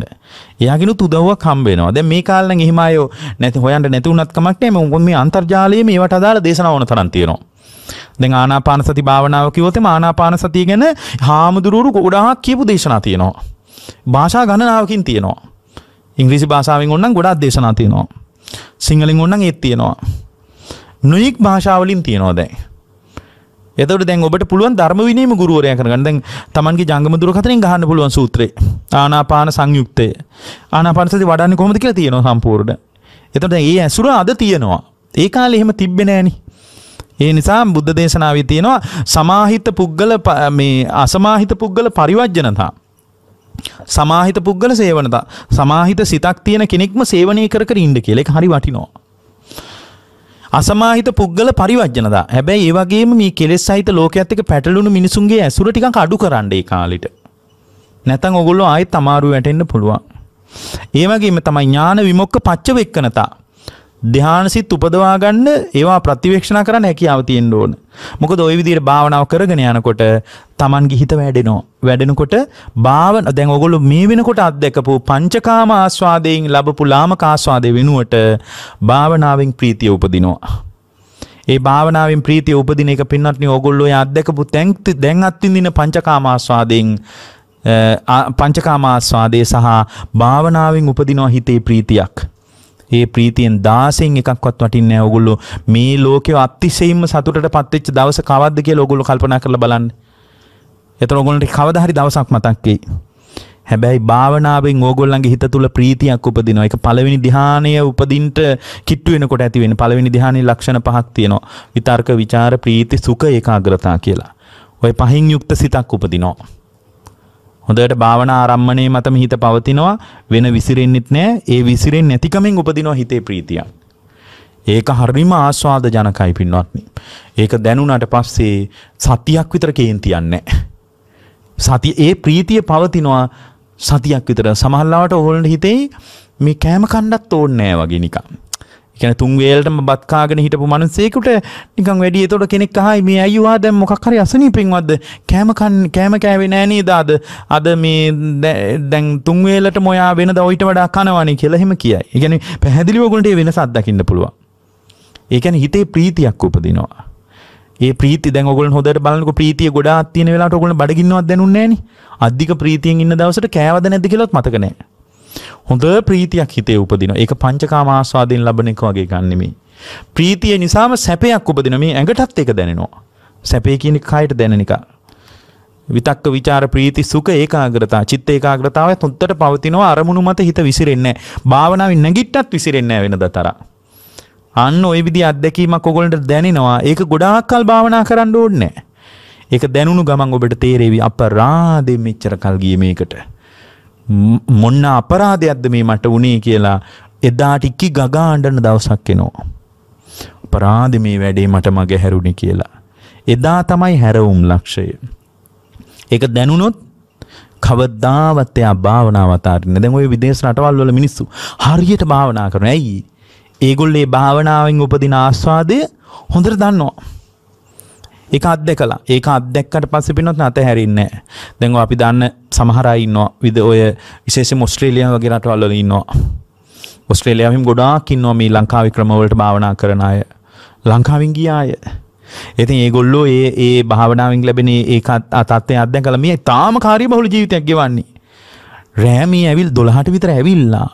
එයාගෙනුත් උදව්වක් හම්බ වෙනවා. දැන් මේ කාලේ නම් එහෙම අයෝ නැති හොයන්න නැති වුණත් කමක් නැහැ. මොකද මේ අන්තර්ජාලයේ මේවට අදාළ දේශනා ඕන තරම් තියෙනවා. දැන් ආනාපාන සති භාවනාව කිව්වොතේ ආනාපාන සතිය ගැන හාමුදුරුවරු ගොඩාක් කියපු දේශනා තියෙනවා. භාෂා ගණනාවකින් තියෙනවා. ඉංග්‍රීසි භාෂාවෙන් ඕනනම් ගොඩාක් දේශනා තියෙනවා. සිංහලෙන් ඕනනම් ඒත් තියෙනවා. නොයෙක් භාෂාවලින් තියෙනවා දැන්. එතකට දැන් ඔබට පුළුවන් ධර්ම විනීම ගුරුවරය කරගන්න දැන් තමන්ගේ ජංගම දුරකථනෙන් ගහන්න පුළුවන් සූත්‍රේ ආනාපාන සංයුක්තය ආනාපාන සති වඩන්නේ කොහොමද කියලා තියෙනවා සම්පූර්ණ. එතකොට දැන් ඒ ඇසුර අද තියෙනවා. ඒ කාලේ එහෙම තිබ්බේ නෑනේ. ඒ නිසා බුද්ධ දේශනාවේ තියෙනවා සමාහිත පුද්ගල මේ අසමාහිත පුද්ගල පරිවර්ජනතා සමාහිත පුද්ගල සේවනතා සමාහිත සිතක් තියෙන කෙනෙක්ම සේවනය කර කර ඉන්න කියලා ඒක හරි වටිනවා. අසමාහිත පුද්ගල පරිවර්ජනදා. හැබැයි ඒ වගේම මේ කෙලෙස් සහිත ලෝකයේත් එක්ක පැටළුණු මිනිසුන්ගේ ඇසුර ටිකක් අඩු කරන්න ඒ කාලෙට. නැතන් ඔගොල්ලෝ ආයෙත් අමාරු වැටෙන්න පුළුවන්. ඒ වගේම තමයි ඥාන විමුක්ක පච්චවෙක්කනතා. ධ්‍යානසිත් උපදවා ගන්න ඒවා ප්‍රතිවේක්ෂණ කරන්න හැකියාව තියෙන්න ඕන. මොකද ওই විදිහට භාවනාව කරගෙන යනකොට Tamanගේ හිත වැඩෙනවා. වැඩෙනකොට භාවන දැන් ඔයගොල්ලෝ මේ වෙනකොට අත්දකපු පංචකාම ආස්වාදයෙන් ලැබපු ලාමක ආස්වාදේ වෙනුවට භාවනාවෙන් ප්‍රීතිය උපදිනවා. ඒ භාවනාවෙන් ප්‍රීතිය උපදින එක පින්නත්නේ ඔයගොල්ලෝ ඒ අත්දකපු දැන් අත්විඳින පංචකාම ආස්වාදයෙන් පංචකාම ආස්වාදේ සහ භාවනාවෙන් උපදිනවා හිතේ ප්‍රීතියක්. ඒ ප්‍රීතියෙන් 16න් එකක්වත් වටින්නේ නැහැ ඕගොල්ලෝ මේ ලෝකයේ අතිශයින්ම සතුටට පත්වෙච්ච දවස කවද්ද කියලා ඕගොල්ලෝ කල්පනා කරලා බලන්න. එතන ඕගොල්ලන්ට කවදා හරි දවසක් මතක් වෙයි. හැබැයි භාවනාවෙන් ඕගොල්ලන්ගේ හිත තුළ ප්‍රීතියක් උපදිනවා. ඒක පළවෙනි ධ්‍යානය උපදින්නට කිට්ටු වෙනකොට ඇති වෙන පළවෙනි ධ්‍යානයේ ලක්ෂණ පහක් තියෙනවා. විතර්ක, ਵਿਚාර, ප්‍රීති, සුඛ, ඒකාග්‍රතාව කියලා. ওই පහින් යුක්ත සිතක් උපදිනවා. හොඳට භාවනා ආරම්මණය මතම හිත පවතිනවා වෙන විසිරෙන්නෙත් නෑ ඒ විසිරෙන් නැතිකමෙන් උපදිනවා හිතේ ප්‍රීතිය. ඒක හරිම ආස්වාද ජනකයි පින්වත්නි. ඒක දැනුණට පස්සේ සතියක් විතර කේන්තියන්නේ සති ඒ ප්‍රීතිය පවතිනවා සතියක් විතර සමහරවට ඕගොල්ලන්ට හිතේ මේ කෑම කණ්ඩත් ඕනේ නෑ වගේ නිකන්. එකන තුන්වේල්ටම බත්කාගෙන හිටපු මනුසෙකුට නිකන් වැඩිය තොට කෙනෙක් හයි මේ ඇයවා දැම් මොකක්හරි අසනී පින්වත්ද කෑමකන් කෑම කෑවේ නෑනේ දාද අද මේ දැන් තුන්වේලට මොයා වෙන දවයිට වඩා කනවානේ කියලහෙම කියයි එකන පැහැදිලිවගුණට වෙන සද්දකින්න පුළුවන් ඒකැන හිතේ ප්‍රීතියක් උපදිනවා ඒ ප්‍රීති දැ ගොල හොද බලක ප්‍රීතිය ගොඩා තියන වෙලාට ගොල බඩගින්නවත් දැනුන්නේන අධික ප්‍රීතියෙන් ඉන්න දවසට කෑවද නැදි කියලොත් මතකනෑ හොඳ ප්‍රීතියක් හිතේ උපදිනවා. ඒක පංචකාම ආස්වාදයෙන් ලබන එක වගේ ගන්න නෙමෙයි. ප්‍රීතිය නිසාම සැපයක් උපදින මේ ඇඟටත් ඒක දැනෙනවා. සැපේ කියන කයට දැනෙන එක. විතක්ක ਵਿਚාර ප්‍රීති සුඛ ඒකාග්‍රතා චිත්ත ඒකාග්‍රතාවය හොද්දට පවතිනවා අරමුණු මත හිත විසිරෙන්නේ නැහැ. භාවනාවෙන් නැගිට්ටත් විසිරෙන්නේ නැහැ වෙනද තරම්. අන්න ওই විදිහ අත්දැකීමක් ඔයගොල්ලන්ට දැනෙනවා. ඒක ගොඩාක් කල් භාවනා කරන්න ඕනේ නැහැ. ඒක දැනුණු ගමන් ඔබට තේරෙවි අපරාදෙ මෙච්චර කල් ගියේ මේකට. මොන්න අපරාධයක්ද මේ මට වනේ කියලා එදා ටික්කි ගගා අඩන දවසක් එනවා. අපරාධ මේ වැඩේ මට මග හැරුණි කියලා. එදා තමයි හැරවුම් ලක්ෂය. ඒක දැනුනොත් කවදාවත් එයා භාවනාව අතාරින්න. දැන් ওই විදේශ රටවල් වල මිනිස්සු හරියට භාවනා කරන. ඇයි? ඒගොල්ලේ භාවනාවෙන් උපදින ආස්වාදය හොඳට දන්නවා. ඒක අත්දැකලා ඒක අත්දැක්කට පස්සේ පිනොත් අතහැරින්නේ නැහැ. දැන් අපි දන්න සමහර අය ඉන්නවා විද ඔය විශේෂයෙන්ම ඕස්ට්‍රේලියාව වගේ රටවල් වල ඉන්නවා. ඔස්ට්‍රේලියාවෙම ගොඩාක් ඉන්නවා මේ ලංකාවේ ක්‍රමවලට භාවනා කරන අය. ලංකාවෙන් ගිය අය. ඉතින් ඒගොල්ලෝ ඒ ඒ භාවනාවෙන් ලැබෙන ඒ තත්ත්වය අත්දැකලා මේ තාම කාර්යබහුල ජීවිතයක් ගෙවන්නේ. රෑ මේ ඇවිල් 12ට විතර ඇවිල්ලා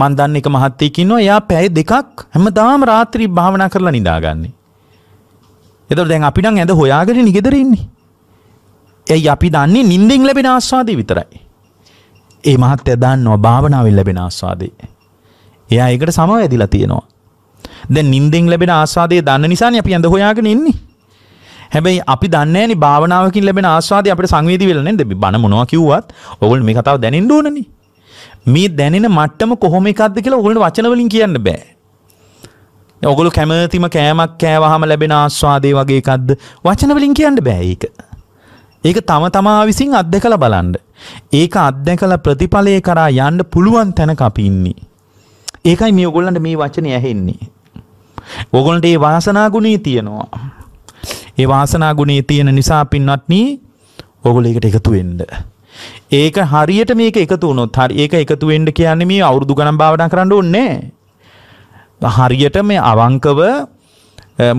මන් දන්න එක මහත්තයෙක් ඉන්නවා එයා පැය දෙකක් හැමදාම රාත්‍රී භාවනා කරලා නිදාගන්නේ. එතකොට දැන් අපි නම් ඇඳ හොයාගෙන නිගෙදර ඉන්නේ. එයි අපි දන්නේ නිින්දෙන් ලැබෙන ආස්වාදේ විතරයි. ඒ මහත්ය දන්නවා භාවනාවෙන් ලැබෙන ආස්වාදේ. එයා ඒකට සමවැදිලා තියෙනවා. දැන් නිින්දෙන් ලැබෙන ආස්වාදේ දන්න නිසානේ අපි ඇඳ හොයාගෙන ඉන්නේ. හැබැයි අපි දන්නේ නෑනේ භාවනාවකින් ලැබෙන ආස්වාදේ අපිට සංවේදී වෙලා නේද? බණ මොනවා කිව්වත් ඕගොල්ලෝ මේ කතාව දැනෙන්න ඕනනේ. මේ දැනෙන මට්ටම කොහොම එකක්ද කියලා ඕගොල්ලෝ වචන වලින් කියන්න බෑ. ඔගොලු කැමතිම කෑමක් කෑවහම ලැබෙන ආස්වාදය වගේ එකක්ද වචනවලින් කියන්න බෑ ඒක. ඒක තම තමා විසින් අත්දකල බලන්න. ඒක අත්දැකල ප්‍රතිඵලය කරා යන්න පුළුවන් තැන කපින්නේ. ඒකයි මේ ඔගොල්ලන්ට මේ වචනය ඇහෙන්නේ. ඔගොලන්ට ඒ වාසනාගුණී තියෙනවා. ඒ වාසනාගුණී තියෙන නිසා පින්වත්නී ඔගොල ඒකට එකතු වෙන්න. ඒක හරියට මේක එකතු වුණොත් හරි ඒක එකතු වෙන්න කියන්නේ මේ අවුරුදු ගණන් භාවනා කරන්න ඕනේ නෑ. හරියට මේ අවංකව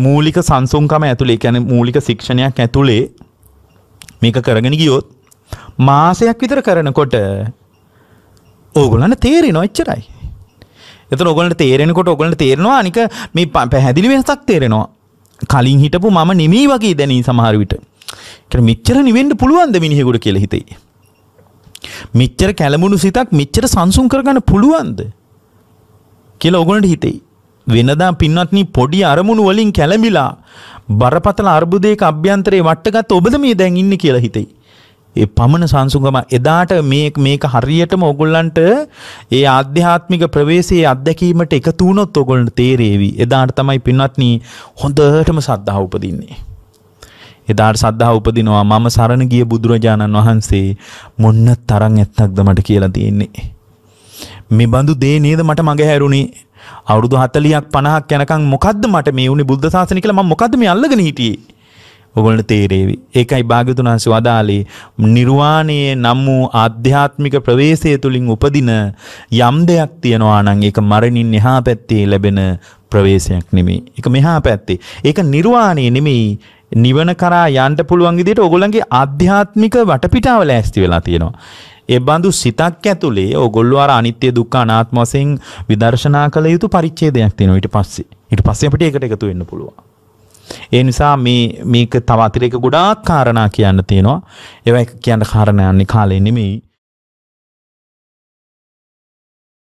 මූලික සංසුන්කම ඇතුළේ ැන මූලික ශික්ෂණයක් ඇතුළේ මේක කරගෙන ගියොත් මාසයක් විතර කරනකොට ඕගොලන්න තේරෙන ඔච්චරයි. එත ඔගලට තේරෙනකොට ඔගලට තේරෙනවා අනික මේ පැහැදිලි වෙනසක් තේරෙනවා කලින් හිටපු මම නිමී වගේ දැනී සමහර විට කර මිච්චර නිවෙන්ඩ පුළුවන්ද මිනිහෙකුට කෙළ හිතේ. මිච්චර කැලමුණු සිතක් මිච්චර සංසුම් කරගන්න පුළුවන්ද කියලා ඔගොලට හිතෙයි. වෙනදා පින්වත්නි පොඩි අරමුණු වලින් කැළඹිලා බරපතල අර්බුදයක අභ්‍යන්තරේ වට්ටගත් ඔබද මේ දැන් ඉන්නේ කියලා හිතෙයි. ඒ පමණ සංසුන්ගම එදාට මේ මේක හරියටම ඔගොල්ලන්ට ඒ ආධ්‍යාත්මික ප්‍රවේශයේ අත්දැකීමට එකතු වුණොත් ඔගොල්ලන්ට තේරේවි. එදාට තමයි පින්වත්නි හොඳටම සද්ධා උපදින්නේ. එදාට සද්ධා උපදිනවා මම සරණ ගිය බුදුරජාණන් වහන්සේ මොන්න තරම් ඇත්තක්ද මට කියලා තියෙන්නේ. මේ බඳු දේ නේද මට මගේ හැරුණේ අවුරුදු හතලියක් පණහක් යැනකං මොකක්ද මට මේ වුණේ බුද්ධ ශාසනය කියලා මම මොකද්ද මේ අල්ලගෙන හිටියේ ඔගොල්ලන්ට තේරේවි. ඒකයි භාග්‍යවතුන් වහන්සේ වදාළේ නිර්වාණයේ නම් වූ ආධ්‍යාත්මික ප්‍රවේශය තුලින් උපදින යම් දෙයක් තියනවා නම් ඒක මරණින් එහා පැත්තේ ලැබෙන ප්‍රවේශයක් නෙමෙයි. ඒක මෙහා පැත්තේ. ඒක නිර්වාණය නෙමෙයි. නිවන කරා යන්න පුළුවන් විදිහට ඔයගොල්ලන්ගේ ආධ්‍යාත්මික වටපිටාව ලෑස්ති වෙලා තියෙනවා. ඒ බඳු සිතක් ඇතුලේ ඕගොල්ලෝ අර අනිත්‍ය දුක්ඛ අනාත්ම වශයෙන් විදර්ශනා කළ යුතු පරිච්ඡේදයක් තියෙනවා ඊට පස්සේ. ඊට පස්සේ අපිට ඒකට එකතු වෙන්න පුළුවන්. ඒ නිසා මේ මේක තව අතිරේක ගොඩාක් කාරණා කියන්න තියෙනවා. ඒවා එක කියන්න කාරණා යන්නේ කාලේ නෙමෙයි.